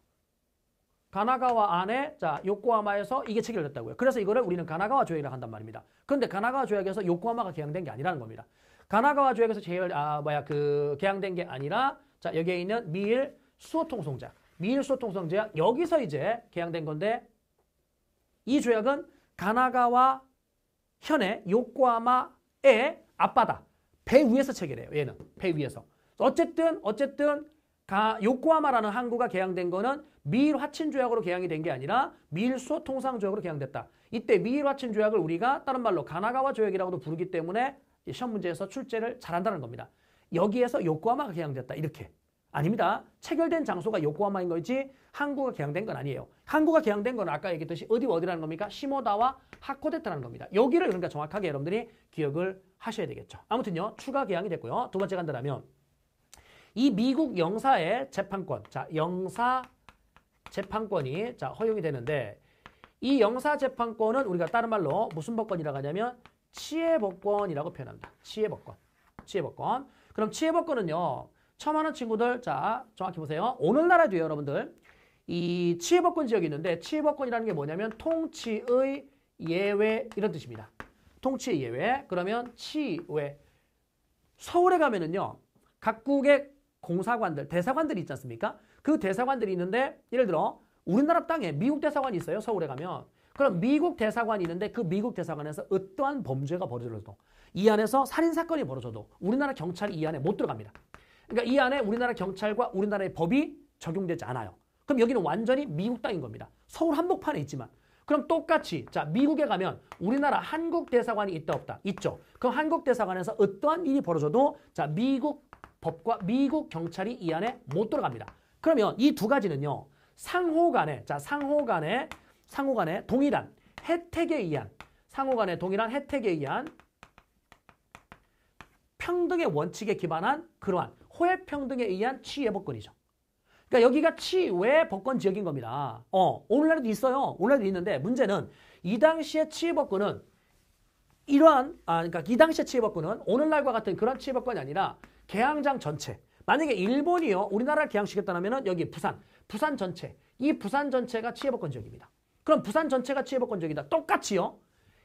가나가와 안에 자 요코하마에서 이게 체결됐다고요. 그래서 이거를 우리는 가나가와 조약이라고 한단 말입니다. 그런데 가나가와 조약에서 요코하마가 개항된 게 아니라는 겁니다. 가나가와 조약에서 제일 아 뭐야 그 개항된 게 아니라 자 여기에 있는 미일 수호통성자 미일 수호통성자 여기서 이제 개항된 건데 이 조약은 가나가와 현의 요코하마의 앞바다 배 위에서 체결해요. 얘는 배 위에서 어쨌든 어쨌든 가 요코하마라는 항구가 개항된 거는 미일 화친 조약으로 개항이 된 게 아니라 미일 수호 통상 조약으로 개항됐다. 이때 미일 화친 조약을 우리가 다른 말로 가나가와 조약이라고도 부르기 때문에 시험 문제에서 출제를 잘한다는 겁니다. 여기에서 요코하마가 개항됐다. 이렇게. 아닙니다. 체결된 장소가 요코하마인 거지 항구가 개항된 건 아니에요. 항구가 개항된 건 아까 얘기했듯이 어디 어디라는 겁니까? 시모다와 하코데타라는 겁니다. 여기를 그러니까 정확하게 여러분들이 기억을 하셔야 되겠죠. 아무튼요. 추가 개항이 됐고요. 두 번째 간다면 이 미국 영사의 재판권. 자, 영사 재판권이 자 허용이 되는데 이 영사재판권은 우리가 다른 말로 무슨 법권이라고 하냐면 치해법권이라고 표현합니다. 치해법권. 치해법권. 그럼 치해법권은요. 처음 하는 친구들 자 정확히 보세요. 오늘날에도요 여러분들 이 치해법권 지역이 있는데 치해법권이라는 게 뭐냐면 통치의 예외 이런 뜻입니다. 통치의 예외 그러면 치외 서울에 가면은요 각국의 공사관들 대사관들이 있지 않습니까? 그 대사관들이 있는데 예를 들어 우리나라 땅에 미국 대사관이 있어요. 서울에 가면. 그럼 미국 대사관이 있는데 그 미국 대사관에서 어떠한 범죄가 벌어져도 이 안에서 살인사건이 벌어져도 우리나라 경찰이 이 안에 못 들어갑니다. 그러니까 이 안에 우리나라 경찰과 우리나라의 법이 적용되지 않아요. 그럼 여기는 완전히 미국 땅인 겁니다. 서울 한복판에 있지만 그럼 똑같이 자 미국에 가면 우리나라 한국 대사관이 있다 없다 있죠. 그럼 한국 대사관에서 어떠한 일이 벌어져도 자 미국 법과 미국 경찰이 이 안에 못 들어갑니다. 그러면 이 두 가지는요. 상호 간에 자 상호 간에 상호 간에 동일한 혜택에 의한 상호 간에 동일한 혜택에 의한 평등의 원칙에 기반한 그러한 호혜 평등에 의한 취해 복권이죠. 그러니까 여기가 치외 법권 지역인 겁니다. 어, 오늘날에도 있어요. 오늘날에도 있는데 문제는 이 당시의 치외 법권은 이러한 아 그러니까 이 당시의 치외 법권은 오늘날과 같은 그런 치외 법권이 아니라 개항장 전체 만약에 일본이요 우리나라를 개항시켰다면 여기 부산, 부산 전체 이 부산 전체가 치해복권 지역입니다. 그럼 부산 전체가 치해복권 지역이다. 똑같이요.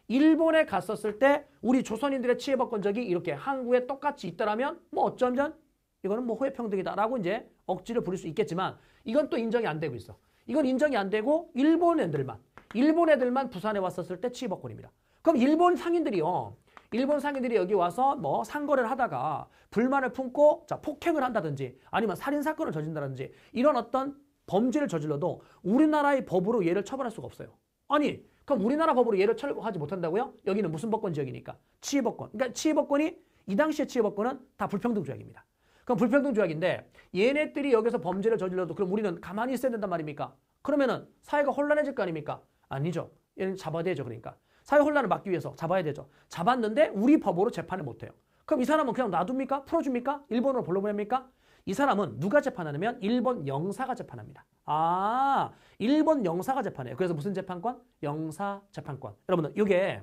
일본에 갔었을 때 우리 조선인들의 치해복권 지역이 이렇게 한국에 똑같이 있다라면 뭐 어쩌면 이거는 뭐 호혜평등이다라고 이제 억지를 부릴 수 있겠지만 이건 또 인정이 안 되고 있어. 이건 인정이 안 되고 일본 애들만 일본 애들만 부산에 왔었을 때 치해복권입니다. 그럼 일본 상인들이요. 일본 상인들이 여기 와서 뭐 상거래를 하다가 불만을 품고 자 폭행을 한다든지 아니면 살인 사건을 저진다든지 이런 어떤 범죄를 저질러도 우리나라의 법으로 얘를 처벌할 수가 없어요. 아니 그럼 우리나라 법으로 얘를 처벌하지 못한다고요? 여기는 무슨 법권 지역이니까 치해법권. 그러니까 치해법권이 이 당시의 치해법권은 다 불평등 조약입니다. 그럼 불평등 조약인데 얘네들이 여기서 범죄를 저질러도 그럼 우리는 가만히 있어야 된단 말입니까? 그러면은 사회가 혼란해질 거 아닙니까? 아니죠. 얘는 잡아대죠 그러니까. 사회 혼란을 막기 위해서 잡아야 되죠. 잡았는데 우리 법으로 재판을 못해요. 그럼 이 사람은 그냥 놔둡니까? 풀어줍니까? 일본으로 불러보냅니까? 이 사람은 누가 재판하냐면 일본 영사가 재판합니다. 아, 일본 영사가 재판해요. 그래서 무슨 재판권? 영사 재판권. 여러분들 이게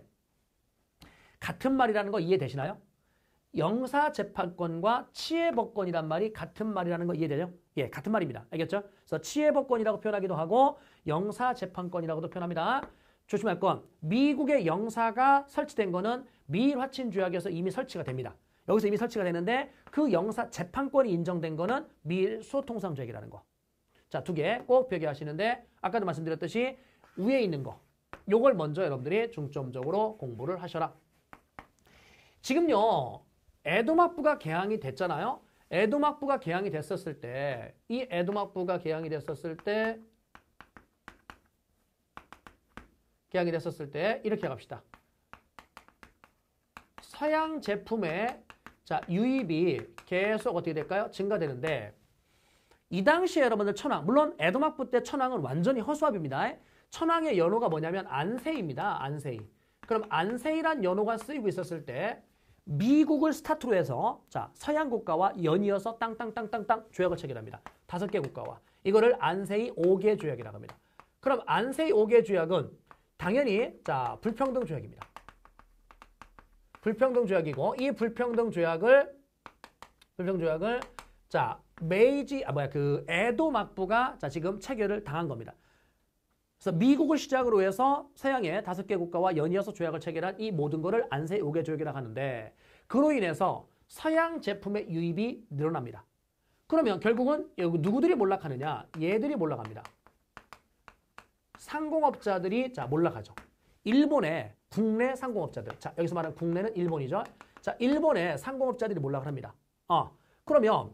같은 말이라는 거 이해되시나요? 영사 재판권과 치해법권이란 말이 같은 말이라는 거 이해되죠? 예, 같은 말입니다. 알겠죠? 그래서 치해법권이라고 표현하기도 하고 영사 재판권이라고도 표현합니다. 조심할 건 미국의 영사가 설치된 거는 미일 화친 조약에서 이미 설치가 됩니다. 여기서 이미 설치가 되는데 그 영사 재판권이 인정된 거는 미일 소통상 조약이라는 거. 자, 두 개꼭 표기하시는데 아까도 말씀드렸듯이 위에 있는 거. 요걸 먼저 여러분들이 중점적으로 공부를 하셔라. 지금요. 에도막부가 개항이 됐잖아요. 에도막부가 개항이 됐었을 때 이 에도막부가 개항이 됐었을 때 이야기됐었을때 이렇게 갑시다. 서양 제품의 자 유입이 계속 어떻게 될까요? 증가되는데 이 당시에 여러분들 천황, 물론 에드막부때 천황은 완전히 허수아비입니다. 천황의 연호가 뭐냐면 안세입니다. 안세이. 그럼 안세이란 연호가 쓰이고 있었을 때 미국을 스타트로 해서 자 서양 국가와 연이어서 땅땅땅땅땅 조약을 체결합니다. 다섯 개 국가와. 이거를 안세이 5개 조약이라고 합니다. 그럼 안세이 5개 조약은 당연히 자 불평등 조약입니다. 불평등 조약이고 이 불평등 조약을 불평 조약을 자 메이지 아 뭐야 그 에도 막부가 자 지금 체결을 당한 겁니다. 그래서 미국을 시작으로 해서 서양의 다섯 개 국가와 연이어서 조약을 체결한 이 모든 것을 안세 5개 조약이라고 하는데 그로 인해서 서양 제품의 유입이 늘어납니다. 그러면 결국은 누구들이 몰락하느냐? 얘들이 몰락합니다. 상공업자들이 자 몰락하죠. 일본의 국내 상공업자들. 자 여기서 말하는 국내는 일본이죠. 자 일본의 상공업자들이 몰락을 합니다. 어 그러면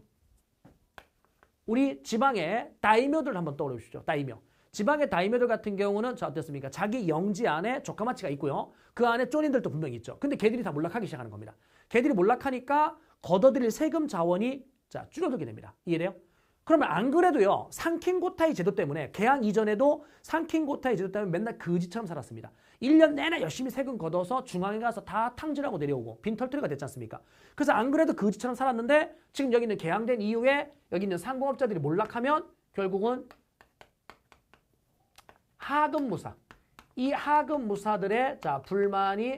우리 지방의 다이묘들 한번 떠올려 보시죠. 다이묘. 지방의 다이묘들 같은 경우는 자 어땠습니까? 자기 영지 안에 조카마치가 있고요. 그 안에 쪼인들도 분명히 있죠. 근데 걔들이 다 몰락하기 시작하는 겁니다. 걔들이 몰락하니까 걷어들일 세금 자원이 자 줄어들게 됩니다. 이해돼요? 그러면 안 그래도요 상킹고타이 제도 때문에 개항 이전에도 상킹고타이 제도 때문에 맨날 거지처럼 살았습니다. 1년 내내 열심히 세금 걷어서 중앙에 가서 다 탕진하고 내려오고 빈털터리가 됐지 않습니까? 그래서 안 그래도 거지처럼 살았는데 지금 여기 있는 개항된 이후에 여기 있는 상공업자들이 몰락하면 결국은 하급 무사 이 하급 무사들의 자 불만이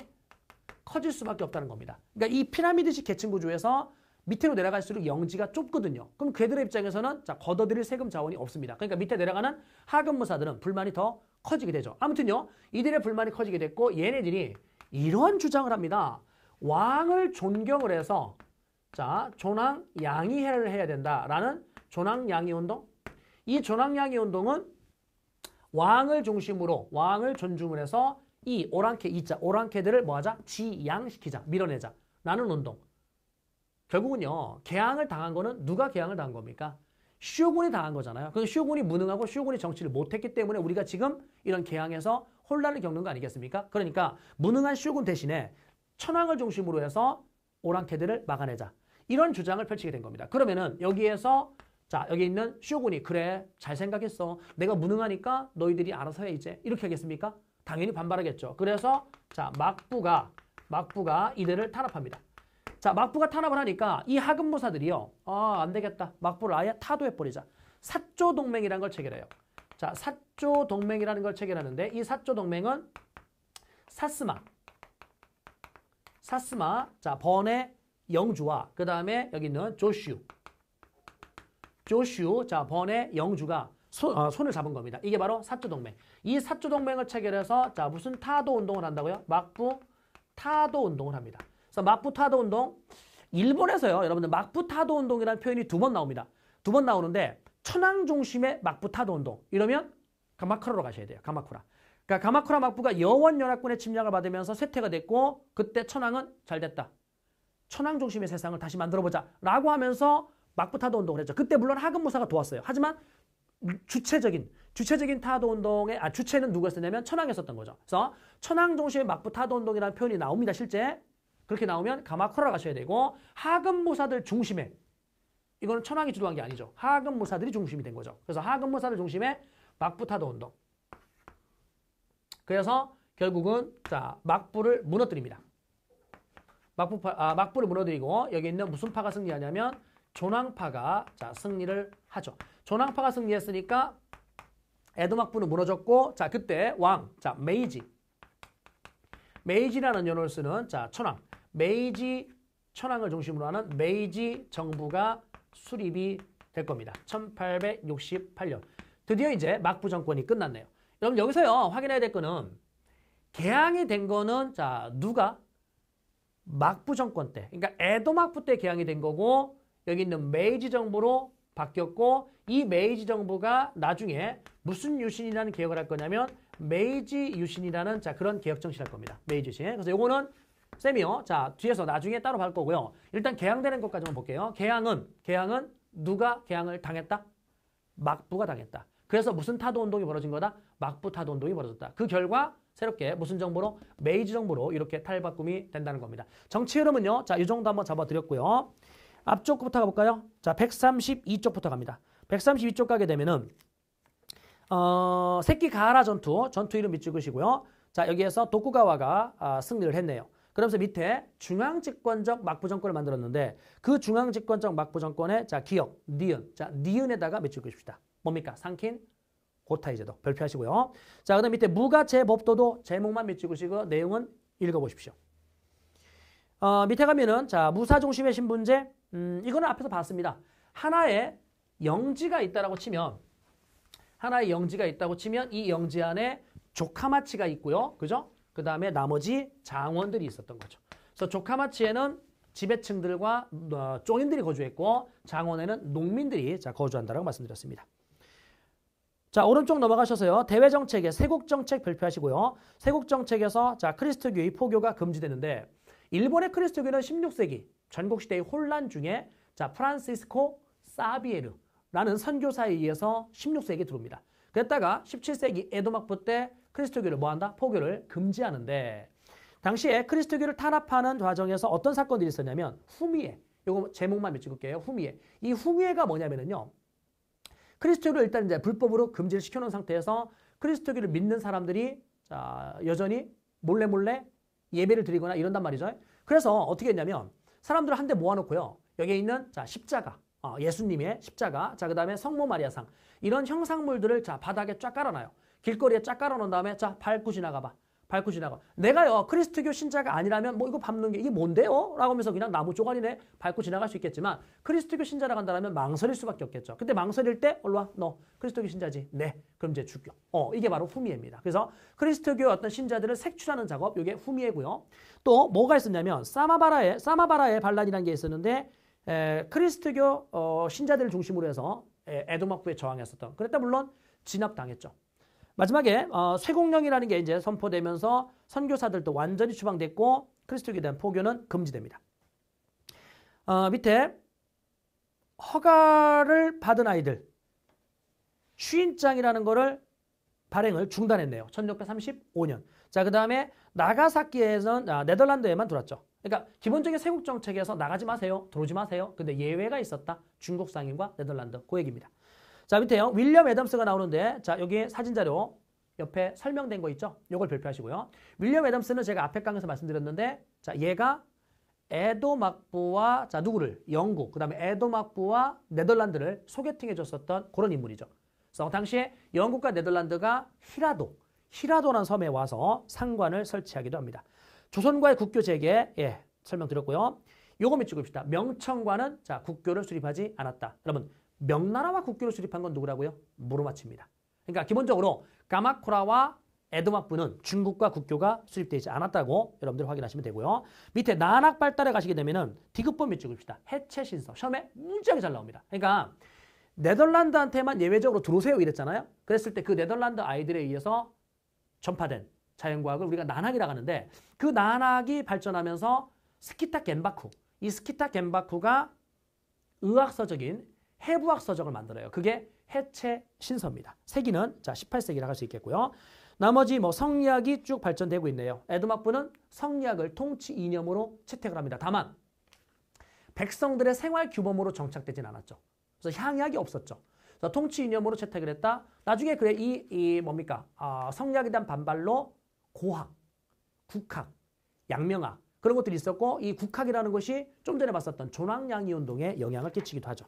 커질 수밖에 없다는 겁니다. 그러니까 이 피라미드식 계층 구조에서 밑으로 내려갈수록 영지가 좁거든요. 그럼 걔들의 입장에서는 자, 걷어들일 세금 자원이 없습니다. 그러니까 밑에 내려가는 하급무사들은 불만이 더 커지게 되죠. 아무튼요. 이들의 불만이 커지게 됐고 얘네들이 이런 주장을 합니다. 왕을 존경을 해서 자, 존왕 양의해를 해야 된다라는 존왕 양의 운동. 이 존왕 양의 운동은 왕을 중심으로 왕을 존중을 해서 이 오랑캐 이자 오랑캐들을 뭐하자 지양시키자 밀어내자 라는 운동. 결국은요. 개항을 당한 거는 누가 개항을 당한 겁니까? 쇼군이 당한 거잖아요. 그러니 쇼군이 무능하고 쇼군이 정치를 못했기 때문에 우리가 지금 이런 개항에서 혼란을 겪는 거 아니겠습니까? 그러니까 무능한 쇼군 대신에 천황을 중심으로 해서 오랑캐들을 막아내자. 이런 주장을 펼치게 된 겁니다. 그러면은 여기에서 자 여기 있는 쇼군이 그래 잘 생각했어. 내가 무능하니까 너희들이 알아서 해 이제. 이렇게 하겠습니까? 당연히 반발하겠죠. 그래서 자 막부가 막부가 이들을 탄압합니다. 자, 막부가 탄압을 하니까 이 하급무사들이요. 아, 안 되겠다. 막부를 아예 타도해버리자. 사조 동맹이라는 걸 체결해요. 자, 사조 동맹이라는 걸 체결하는데 이 사조 동맹은 사스마, 사스마, 자, 번의 영주와 그 다음에 여기 있는 조슈, 조슈, 자, 번의 영주가 손, 어, 손을 잡은 겁니다. 이게 바로 사조 동맹. 이 사조 동맹을 체결해서 자 무슨 타도 운동을 한다고요? 막부 타도 운동을 합니다. 그래서 막부타도 운동 일본에서요 여러분들 막부타도 운동이라는 표현이 두 번 나옵니다. 두 번 나오는데 천황 중심의 막부타도 운동 이러면 가마쿠라로 가셔야 돼요. 가마쿠라. 그러니까 가마쿠라 막부가 여원 연합군의 침략을 받으면서 쇠퇴가 됐고 그때 천황은 잘 됐다. 천황 중심의 세상을 다시 만들어보자 라고 하면서 막부타도 운동을 했죠. 그때 물론 하급무사가 도왔어요. 하지만 주체적인 주체적인 타도 운동의 아 주체는 누구였었냐면 천황이었었던 거죠. 그래서 천황 중심의 막부 타도 운동이라는 표현이 나옵니다. 실제 그렇게 나오면 가마쿠라 가셔야 되고 하급무사들 중심에 이거는 천황이 주도한 게 아니죠. 하급무사들이 중심이 된 거죠. 그래서 하급무사들 중심에 막부타도 운동. 그래서 결국은 자 막부를 무너뜨립니다. 막부 파 아, 막부를 무너뜨리고 여기 있는 무슨 파가 승리하냐면 조낭파가 자 승리를 하죠. 조낭파가 승리했으니까 에드 막부는 무너졌고 자 그때 왕 자 메이지 메이지라는 연호를 쓰는 자 천황 메이지 천황을 중심으로 하는 메이지 정부가 수립이 될 겁니다. 1868년 드디어 이제 막부 정권이 끝났네요. 여러분 여기서요 확인해야 될 거는 개항이 된 거는 자 누가 막부 정권 때 그러니까 에도 막부 때 개항이 된 거고 여기 있는 메이지 정부로 바뀌었고 이 메이지 정부가 나중에 무슨 유신이라는 개혁을 할 거냐면 메이지 유신이라는 자 그런 개혁 정신일 겁니다. 메이지 유신. 그래서 요거는 쌤이요. 자 뒤에서 나중에 따로 볼 거고요. 일단 개항되는 것까지만 볼게요. 개항은 개항은 누가 개항을 당했다? 막부가 당했다. 그래서 무슨 타도 운동이 벌어진 거다? 막부 타도 운동이 벌어졌다. 그 결과 새롭게 무슨 정보로 메이지 정보로 이렇게 탈바꿈이 된다는 겁니다. 정치 흐름은요. 자, 이 정도 한번 잡아드렸고요. 앞쪽부터 가볼까요? 자, 132쪽부터 갑니다. 132쪽 가게 되면은 어, 새끼 가하라 전투, 전투 이름 밑 찍으시고요. 자, 여기에서 도쿠가와가 아, 승리를 했네요. 그러면서 밑에 중앙집권적 막부 정권을 만들었는데 그 중앙집권적 막부 정권의 자 기억, 니은, 자 니은에다가 밑줄 그십시다. 뭡니까? 상킨, 고타이 제도 별표하시고요. 자, 그다음 밑에 무가제법도도 제목만 밑줄 그시고 내용은 읽어보십시오. 어, 밑에 가면은 자무사중심의 신분제, 음, 이거는 앞에서 봤습니다. 하나의 영지가 있다라고 치면 하나의 영지가 있다고 치면 이 영지 안에 조카마치가 있고요. 그죠? 그 다음에 나머지 장원들이 있었던 거죠. 그래서 조카마치에는 지배층들과 어, 종인들이 거주했고 장원에는 농민들이 자, 거주한다라고 말씀드렸습니다. 자 오른쪽 넘어가셔서요. 대외정책에 세국정책 발표하시고요. 세국정책에서 자 크리스트교의 포교가 금지됐는데 일본의 크리스트교는 16세기 전국시대의 혼란 중에 자 프란시스코 사비에르 라는 선교사에 의해서 16세기에 들어옵니다. 그랬다가 17세기 에도 막부 때 크리스토교를 뭐한다? 포교를 금지하는데 당시에 크리스토교를 탄압하는 과정에서 어떤 사건들이 있었냐면 후미에 요거 제목만 몇 찍을게요. 후미에 이 후미에가 뭐냐면요 크리스토교를 일단 이제 불법으로 금지를 시켜놓은 상태에서 크리스토교를 믿는 사람들이 자, 아, 여전히 몰래 몰래 예배를 드리거나 이런단 말이죠. 그래서 어떻게 했냐면 사람들을 한 대 모아놓고요 여기에 있는 자 십자가 어, 예수님의 십자가, 자, 그 다음에 성모 마리아상. 이런 형상물들을 자, 바닥에 쫙 깔아놔요. 길거리에 쫙 깔아놓은 다음에 자, 밟고 지나가봐. 밟고 지나가. 내가요, 크리스트교 신자가 아니라면 뭐 이거 밟는 게 이게 뭔데요? 라고 하면서 그냥 나무 쪼가리네 밟고 지나갈 수 있겠지만 크리스트교 신자라고 한다면 망설일 수밖에 없겠죠. 근데 망설일 때, 올라, 너 크리스트교 신자지. 네. 그럼 이제 죽여. 어, 이게 바로 후미예입니다. 그래서 크리스트교 어떤 신자들을 색출하는 작업, 이게 후미예고요. 또 뭐가 있었냐면 사마바라의, 사마바라의 반란이라는 게 있었는데 에, 크리스트교 어, 신자들을 중심으로 해서 에드막부에 저항했었던. 그랬다 물론 진압당했죠. 마지막에 어, 쇄공령이라는 게 이제 선포되면서 선교사들도 완전히 추방됐고 크리스토교에 대한 포교는 금지됩니다. 어, 밑에 허가를 받은 아이들 추인장이라는 거를 발행을 중단했네요. 1635년. 자, 그 다음에 나가사키에선 아, 네덜란드에만 들어왔죠. 그러니까 기본적인 세국 정책에서 나가지 마세요. 들어오지 마세요. 근데 예외가 있었다. 중국 상인과 네덜란드. 그 얘기입니다. 자 밑에요. 윌리엄 애덤스가 나오는데 자 여기 사진자료 옆에 설명된 거 있죠? 요걸 발표하시고요 윌리엄 애덤스는 제가 앞에 강에서 말씀드렸는데 자 얘가 에도막부와 자 누구를 영국 그다음에 에도막부와 네덜란드를 소개팅해 줬었던 그런 인물이죠. 그래서 당시에 영국과 네덜란드가 히라도 히라도라는 섬에 와서 상관을 설치하기도 합니다. 조선과의 국교 재개 예, 설명드렸고요. 요거 밑 찍읍시다. 명청과는 자 국교를 수립하지 않았다. 여러분 명나라와 국교를 수립한 건 누구라고요? 무르마치입니다. 그러니까 기본적으로 가마코라와 에드마프는 중국과 국교가 수립되지 않았다고 여러분들 확인하시면 되고요. 밑에 나락 발달에 가시게 되면은 디귿범 밑 찍읍시다. 해체 신서 시험에 무지하게 잘 나옵니다. 그러니까 네덜란드한테만 예외적으로 들어오세요 이랬잖아요. 그랬을 때 그 네덜란드 아이들에 의해서 전파된 자연과학을 우리가 난학이라고 하는데 그 난학이 발전하면서 스키타 겐바쿠 이 스키타 겐바쿠가 의학서적인 해부학 서적을 만들어요. 그게 해체 신서입니다. 세기는 자 18세기라고 할 수 있겠고요. 나머지 뭐 성리학이 쭉 발전되고 있네요. 에드마프는 성리학을 통치 이념으로 채택을 합니다. 다만 백성들의 생활 규범으로 정착되진 않았죠. 그래서 향약이 없었죠. 그래서 통치 이념으로 채택을 했다. 나중에 그래 이, 이 뭡니까 아, 성리학에 대한 반발로 고학, 국학, 양명학 그런 것들이 있었고 이 국학이라는 것이 좀 전에 봤었던 존황양이 운동에 영향을 끼치기도 하죠.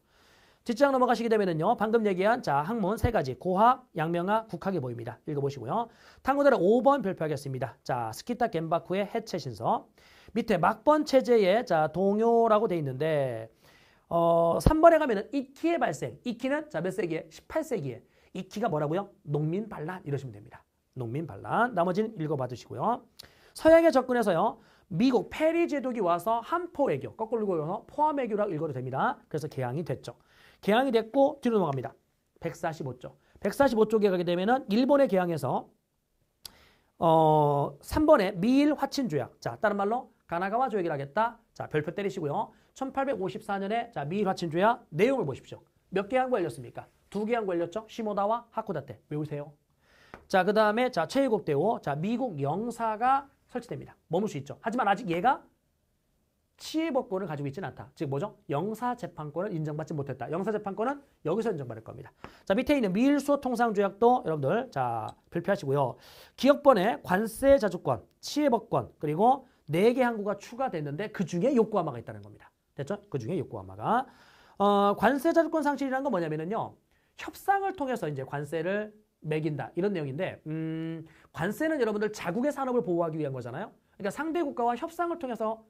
뒷장 넘어가시게 되면요 방금 얘기한 자 학문 세 가지 고학, 양명학, 국학이 보입니다. 읽어보시고요. 탐구대의 5번 발표하겠습니다자 스키타 겐바쿠의 해체 신서 밑에 막번 체제의 자 동요라고 돼 있는데 어 3번에 가면은 이키의 발생. 이키는 자몇 세기에 18세기에 이키가 뭐라고요? 농민 반란 이러시면 됩니다. 농민 반란 나머지는 읽어봐주시고요. 서양에 접근해서요. 미국 페리 제독이 와서 한포외교 거꾸로 읽어서 포함외교라고 읽어도 됩니다. 그래서 개항이 됐죠. 개항이 됐고 뒤로 넘어갑니다. 145쪽. 145쪽에 가게 되면은 일본의 개항에서 어 3번에 미일 화친 조약. 자, 다른 말로 가나가와 조약이라 하겠다. 자, 별표 때리시고요. 1854년에 자, 미일 화친 조약 내용을 보십시오. 몇 개 항구 열렸습니까? 두 개 항구 열렸죠? 시모다와 하쿠다테. 외우세요. 자, 그 다음에 자 최애국 대우자 미국 영사가 설치됩니다. 머물 수 있죠. 하지만 아직 얘가 치해법권을 가지고 있지는 않다. 즉 뭐죠? 영사재판권을 인정받지 못했다. 영사재판권은 여기서 인정받을 겁니다. 자 밑에 있는 밀수통상조약도 여러분들 자 발표하시고요. 기업번에 관세자주권, 치해법권 그리고 네 개 항구가 추가됐는데 그 중에 욕구하마가 있다는 겁니다. 됐죠? 그 중에 욕구하마가 어, 관세자주권 상실이라는 건 뭐냐면요. 협상을 통해서 이제 관세를 매긴다. 이런 내용인데 음, 관세는 여러분들 자국의 산업을 보호하기 위한 거잖아요. 그러니까 상대 국가와 협상을 통해서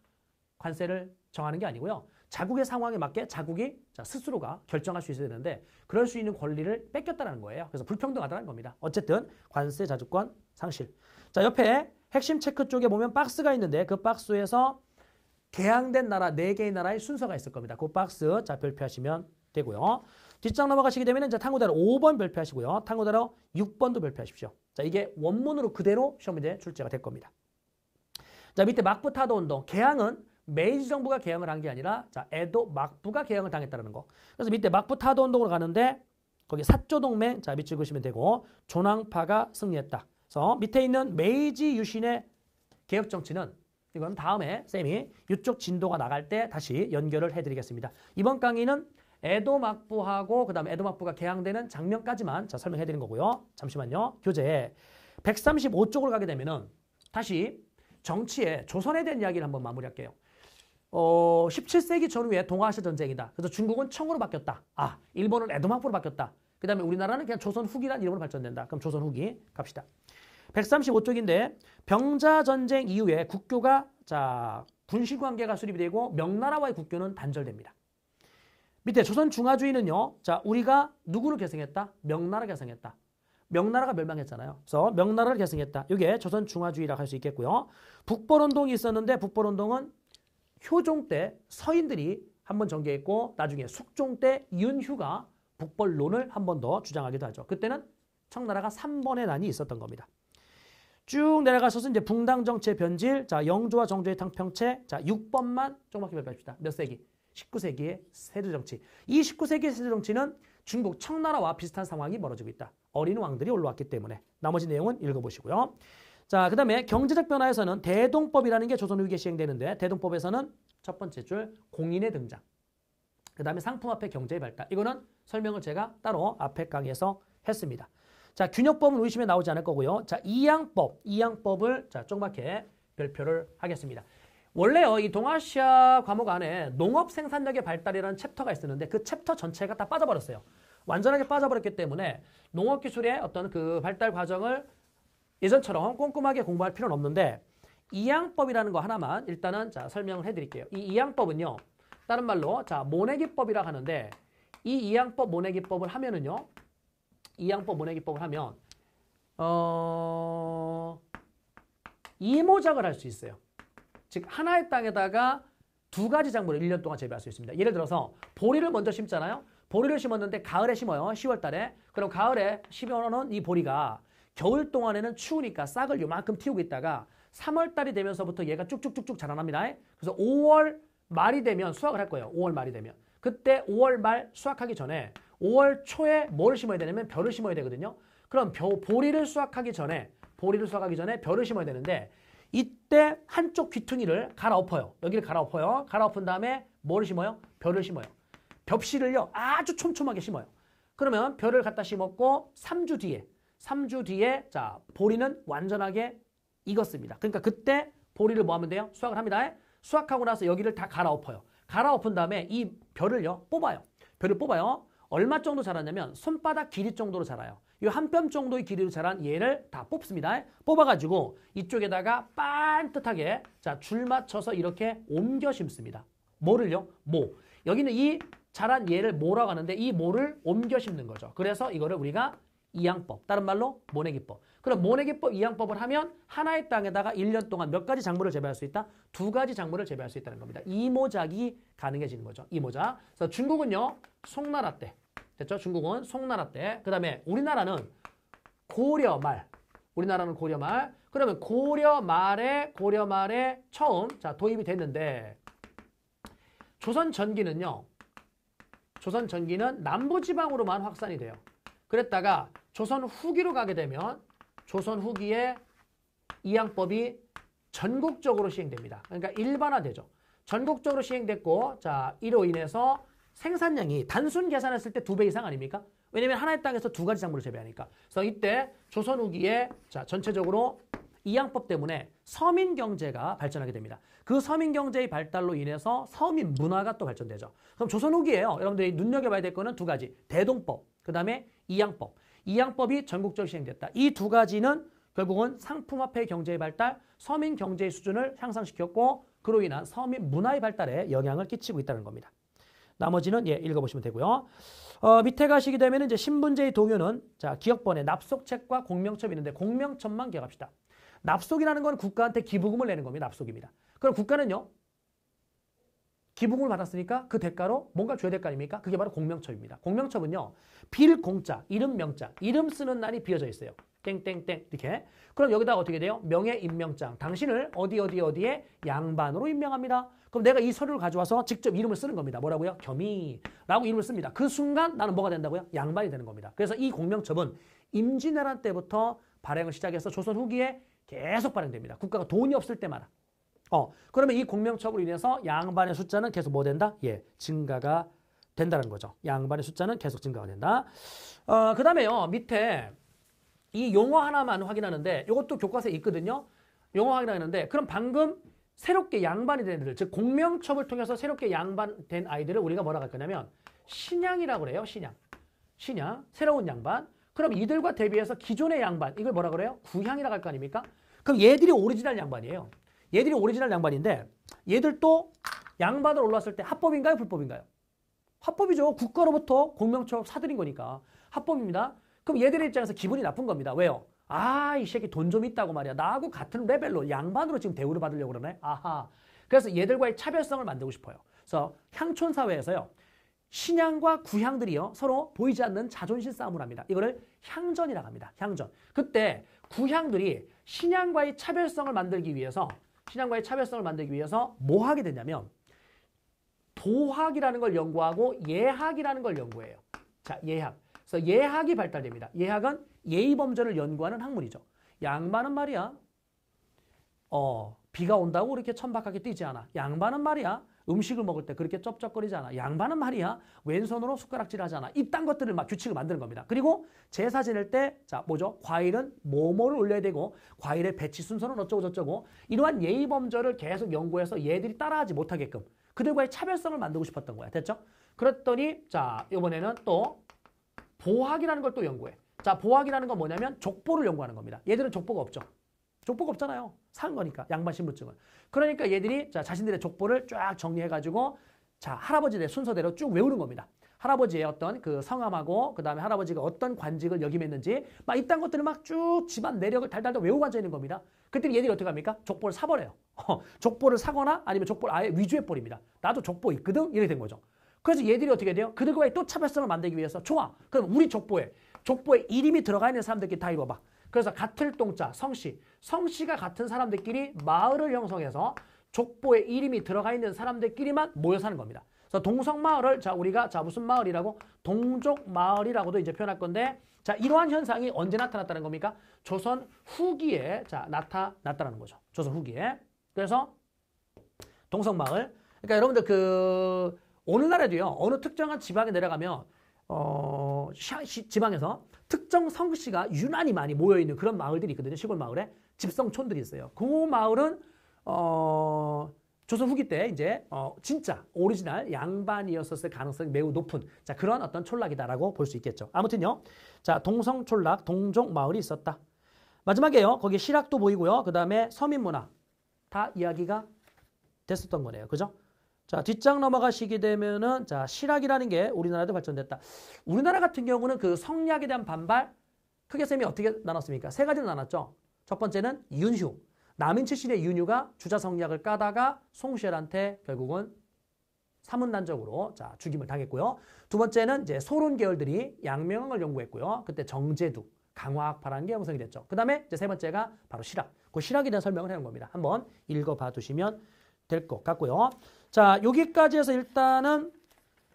관세를 정하는 게 아니고요. 자국의 상황에 맞게 자국이 자, 스스로가 결정할 수 있어야 되는데 그럴 수 있는 권리를 뺏겼다는 거예요. 그래서 불평등하다는 겁니다. 어쨌든 관세 자주권 상실. 자 옆에 핵심 체크 쪽에 보면 박스가 있는데 그 박스에서 개항된 나라 네개의 나라의 순서가 있을 겁니다. 그 박스 자 별표하시면 되고요. 뒷장 넘어가시게 되면 이제 탕후다로 5번 별표하시고요. 탕후다로 6번도 별표하십시오. 자, 이게 원문으로 그대로 시험 에 출제가 될 겁니다. 자, 밑에 막부 타도 운동. 개항은 메이지 정부가 개항을 한 게 아니라 자, 에도 막부가 개항을 당했다는 거. 그래서 밑에 막부 타도 운동으로 가는데 거기 사조 동맹 자, 밑줄 그시면 되고 조낭파가 승리했다. 그래서 밑에 있는 메이지 유신의 개혁 정치는 이건 다음에 쌤이 이쪽 진도가 나갈 때 다시 연결을 해드리겠습니다. 이번 강의는 에도 막부하고 그다음에 에도 막부가 개항되는 장면까지만 자, 설명해 드리는 거고요. 잠시만요. 교재 135쪽으로 가게 되면은 다시 정치에 조선에 대한 이야기를 한번 마무리할게요. 어, 17세기 전후에 동아시아 전쟁이다. 그래서 중국은 청으로 바뀌었다. 아, 일본은 에도 막부로 바뀌었다. 그다음에 우리나라는 그냥 조선 후기란 이름으로 발전된다. 그럼 조선 후기 갑시다. 135쪽인데 병자 전쟁 이후에 국교가 자 분신 관계가 수립이 되고 명나라와의 국교는 단절됩니다. 밑에 조선 중화주의는요. 자, 우리가 누구를 계승했다? 명나라 계승했다. 명나라가 멸망했잖아요. 그래서 명나라를 계승했다. 이게 조선 중화주의라고 할 수 있겠고요. 북벌운동이 있었는데 북벌운동은 효종 때 서인들이 한번 전개했고 나중에 숙종 때 윤휴가 북벌론을 한 번 더 주장하기도 하죠. 그때는 청나라가 3번의 난이 있었던 겁니다. 쭉 내려가셔서 이제 붕당 정체 변질, 자 영조와 정조의 탕평체, 자 6번만 조금밖에 몇 봅시다. 몇 세기? 19세기의 세조 정치. 이 19세기의 세조 정치는 중국 청나라와 비슷한 상황이 벌어지고 있다. 어린 왕들이 올라왔기 때문에 나머지 내용은 읽어보시고요. 자, 그 다음에 경제적 변화에서는 대동법이라는 게 조선 후기에 시행되는데 대동법에서는 첫 번째 줄 공인의 등장. 그 다음에 상품화폐 경제의 발달. 이거는 설명을 제가 따로 앞에 강의에서 했습니다. 자, 균역법은 의심에 나오지 않을 거고요. 자, 이양법, 이양법을 자, 조그맣게 별표를 하겠습니다. 원래요 이 동아시아 과목 안에 농업 생산력의 발달이라는 챕터가 있었는데 그 챕터 전체가 다 빠져버렸어요. 완전하게 빠져버렸기 때문에 농업 기술의 어떤 그 발달 과정을 예전처럼 꼼꼼하게 공부할 필요는 없는데 이양법이라는 거 하나만 일단은 자 설명을 해드릴게요. 이 이양법은요 다른 말로 자 모내기법이라 하는데 이 이양법 모내기법을 하면은요 이양법 모내기법을 하면 어 이모작을 할 수 있어요. 즉 하나의 땅에다가 두 가지 작물을 1년 동안 재배할 수 있습니다. 예를 들어서 보리를 먼저 심잖아요. 보리를 심었는데 가을에 심어요. 10월 달에. 그럼 가을에 심어놓은 이 보리가 겨울 동안에는 추우니까 싹을 요만큼 틔우고 있다가 3월 달이 되면서부터 얘가 쭉쭉쭉쭉 자라납니다. 그래서 5월 말이 되면 수확을 할 거예요. 5월 말이 되면. 그때 5월 말 수확하기 전에 5월 초에 뭘 심어야 되냐면 벼를 심어야 되거든요. 그럼 벼, 보리를 수확하기 전에 보리를 수확하기 전에 벼를 심어야 되는데 이때 한쪽 귀퉁이를 갈아엎어요. 여기를 갈아엎어요. 갈아엎은 다음에 뭐를 심어요? 벼를 심어요. 벽실을요 아주 촘촘하게 심어요. 그러면 벼를 갖다 심었고 3주 뒤에 3주 뒤에 자 보리는 완전하게 익었습니다. 그러니까 그때 보리를 뭐 하면 돼요? 수확을 합니다. 수확하고 나서 여기를 다 갈아엎어요. 갈아엎은 다음에 이 벼를요 뽑아요. 벼를 뽑아요. 얼마 정도 자랐냐면 손바닥 길이 정도로 자라요. 이한뼘 정도의 길이로 자란 얘를 다 뽑습니다. 뽑아가지고 이쪽에다가 반듯하게 자줄 맞춰서 이렇게 옮겨 심습니다. 뭐를요? 모. 여기는 이 자란 얘를 모라고 하는데 이 모를 옮겨 심는 거죠. 그래서 이거를 우리가 이양법, 다른 말로 모내기법. 그럼 모내기법, 이양법을 하면 하나의 땅에다가 1년 동안 몇 가지 작물을 재배할 수 있다? 두 가지 작물을 재배할 수 있다는 겁니다. 이모작이 가능해지는 거죠. 이모작. 그래서 중국은요, 송나라 때 됐죠? 중국은 송나라 때. 그 다음에 우리나라는 고려 말. 우리나라는 고려 말. 그러면 고려 말에, 고려 말에 처음 자 도입이 됐는데 조선 전기는요. 조선 전기는 남부지방으로만 확산이 돼요. 그랬다가 조선 후기로 가게 되면 조선 후기에 이양법이 전국적으로 시행됩니다. 그러니까 일반화되죠. 전국적으로 시행됐고 자 이로 인해서 생산량이 단순 계산했을 때 두 배 이상 아닙니까? 왜냐면 하나의 땅에서 두 가지 작물을 재배하니까. 그래서 이때 조선 후기에 자 전체적으로 이양법 때문에 서민 경제가 발전하게 됩니다. 그 서민 경제의 발달로 인해서 서민 문화가 또 발전되죠. 그럼 조선 후기에요. 여러분들이 눈여겨봐야 될 거는 두 가지. 대동법, 그 다음에 이양법. 이양법이 전국적으로 시행됐다. 이 두 가지는 결국은 상품화폐 경제의 발달, 서민 경제의 수준을 향상시켰고 그로 인한 서민 문화의 발달에 영향을 끼치고 있다는 겁니다. 나머지는 예, 읽어보시면 되고요. 어, 밑에 가시게 되면 이제 신분제의 동요는 자, 기억번에 납속책과 공명첩이 있는데 공명첩만 기억합시다. 납속이라는 건 국가한테 기부금을 내는 겁니다. 납속입니다. 그럼 국가는요. 기부금을 받았으니까 그 대가로 뭔가 줘야 될 거 아닙니까? 그게 바로 공명첩입니다. 공명첩은요. 필공자, 이름 명자, 이름 쓰는 날이 비어져 있어요. 땡땡땡 이렇게. 그럼 여기다 어떻게 돼요? 명예 임명장. 당신을 어디 어디 어디에 양반으로 임명합니다. 그럼 내가 이 서류를 가져와서 직접 이름을 쓰는 겁니다. 뭐라고요? 겸이라고 이름을 씁니다. 그 순간 나는 뭐가 된다고요? 양반이 되는 겁니다. 그래서 이 공명첩은 임진왜란 때부터 발행을 시작해서 조선 후기에 계속 발행됩니다. 국가가 돈이 없을 때마다 어, 그러면 이공명첩으로 인해서 양반의 숫자는 계속 뭐 된다? 예, 증가가 된다는 거죠. 양반의 숫자는 계속 증가가 된다. 어, 그 다음에요, 밑에 이 용어 하나만 확인하는데 이것도 교과서에 있거든요. 용어 확인하는데 그럼 방금 새롭게 양반이 된 애들, 즉 공명첩을 통해서 새롭게 양반된 아이들을 우리가 뭐라고 할 거냐면 신양이라고 그래요. 신양. 신양. 새로운 양반. 그럼 이들과 대비해서 기존의 양반, 이걸 뭐라 그래요? 구향이라고 할 거 아닙니까? 그럼 얘들이 오리지널 양반이에요. 얘들이 오리지널 양반인데 얘들도 양반으로 올라왔을 때 합법인가요? 불법인가요? 합법이죠. 국가로부터 공명처 사들인 거니까 합법입니다. 그럼 얘들의 입장에서 기분이 나쁜 겁니다. 왜요? 아, 이 새끼 돈 좀 있다고 말이야. 나하고 같은 레벨로 양반으로 지금 대우를 받으려고 그러네. 아하. 그래서 얘들과의 차별성을 만들고 싶어요. 그래서 향촌 사회에서요. 신양과 구향들이요. 서로 보이지 않는 자존심 싸움을 합니다. 이거를 향전이라고 합니다. 향전. 그때 구향들이 신양과의 차별성을 만들기 위해서 신앙과의 차별성을 만들기 위해서 뭐 하게 되냐면 도학이라는 걸 연구하고 예학이라는 걸 연구해요. 자, 예학. 그래서 예학이 발달됩니다. 예학은 예의 범절을 연구하는 학문이죠. 양반은 말이야. 어, 비가 온다고 이렇게 천박하게 뛰지 않아. 양반은 말이야. 음식을 먹을 때 그렇게 쩝쩝거리잖아. 양반은 말이야. 왼손으로 숟가락질 하잖아. 이딴 것들을 막 규칙을 만드는 겁니다. 그리고 제사 지낼 때, 자, 뭐죠? 과일은 뭐뭐를 올려야 되고, 과일의 배치 순서는 어쩌고저쩌고, 이러한 예의범절을 계속 연구해서 얘들이 따라하지 못하게끔 그들과의 차별성을 만들고 싶었던 거야. 됐죠? 그랬더니, 자, 이번에는 또 보학이라는 걸 또 연구해. 자, 보학이라는 건 뭐냐면 족보를 연구하는 겁니다. 얘들은 족보가 없죠. 족보가 없잖아요. 산 거니까 양반 신분증을. 그러니까 얘들이 자, 자신들의 족보를 쫙 정리해가지고 자 할아버지의 순서대로 쭉 외우는 겁니다. 할아버지의 어떤 그 성함하고 그 다음에 할아버지가 어떤 관직을 역임했는지 막 이딴 것들을 막 쭉 집안 내력을 달달 외우고 앉아 있는 겁니다. 그때 얘들이 어떻게 합니까? 족보를 사버려요. 어, 족보를 사거나 아니면 족보를 아예 위조해버립니다. 나도 족보 있거든? 이렇게 된 거죠. 그래서 얘들이 어떻게 돼요? 그들과의 또 차별성을 만들기 위해서 좋아. 그럼 우리 족보에 족보에 이름이 들어가 있는 사람들끼리 다 읽어봐. 그래서 같을 동자 성씨 성씨가 같은 사람들끼리 마을을 형성해서 족보에 이름이 들어가 있는 사람들끼리만 모여 사는 겁니다. 그래서 동성 마을을 자 우리가 자 무슨 마을이라고 동족 마을이라고도 이제 표현할 건데 자 이러한 현상이 언제 나타났다는 겁니까? 조선 후기에 자 나타났다는 거죠. 조선 후기에 그래서 동성 마을 그러니까 여러분들 그 오늘날에도요 어느 특정한 지방에 내려가면 어 시, 지방에서 특정 성씨가 유난히 많이 모여있는 그런 마을들이 있거든요. 시골 마을에 집성촌들이 있어요. 그 마을은 어, 조선 후기 때 이제 어, 진짜 오리지널 양반이었을 가능성이 매우 높은 자 그런 어떤 촌락이다라고 볼 수 있겠죠. 아무튼요. 자 동성촌락 동종 마을이 있었다. 마지막에요. 거기 실학도 보이고요. 그 다음에 서민문화 다 이야기가 됐었던 거네요. 그죠? 자, 뒷장 넘어가시게 되면은 자, 실학이라는 게 우리나라도 발전됐다. 우리나라 같은 경우는 그 성리학에 대한 반발 크게 쌤이 어떻게 나눴습니까? 세 가지로 나눴죠. 첫 번째는 이윤휴. 남인 출신의 이윤휴가 주자 성리학을 까다가 송시열한테 결국은 사문단적으로 자, 죽임을 당했고요. 두 번째는 이제 소론 계열들이 양명을 연구했고요. 그때 정제두, 강화학파라는 게 형성이 됐죠. 그다음에 이제 세 번째가 바로 실학. 그 실학에 대한 설명을 해 놓은 겁니다. 한번 읽어 봐 두시면 될것 같고요. 자, 여기까지 해서 일단은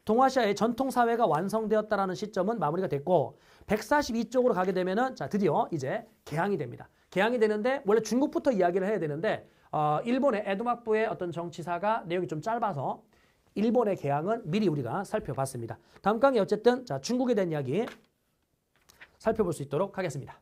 동아시아의 전통 사회가 완성되었다라는 시점은 마무리가 됐고 142쪽으로 가게 되면은 자, 드디어 이제 개항이 됩니다. 개항이 되는데 원래 중국부터 이야기를 해야 되는데 어, 일본의 에드마프의 어떤 정치사가 내용이 좀 짧아서 일본의 개항은 미리 우리가 살펴봤습니다. 다음 강의 어쨌든 자, 중국에 대한 이야기 살펴볼 수 있도록 하겠습니다.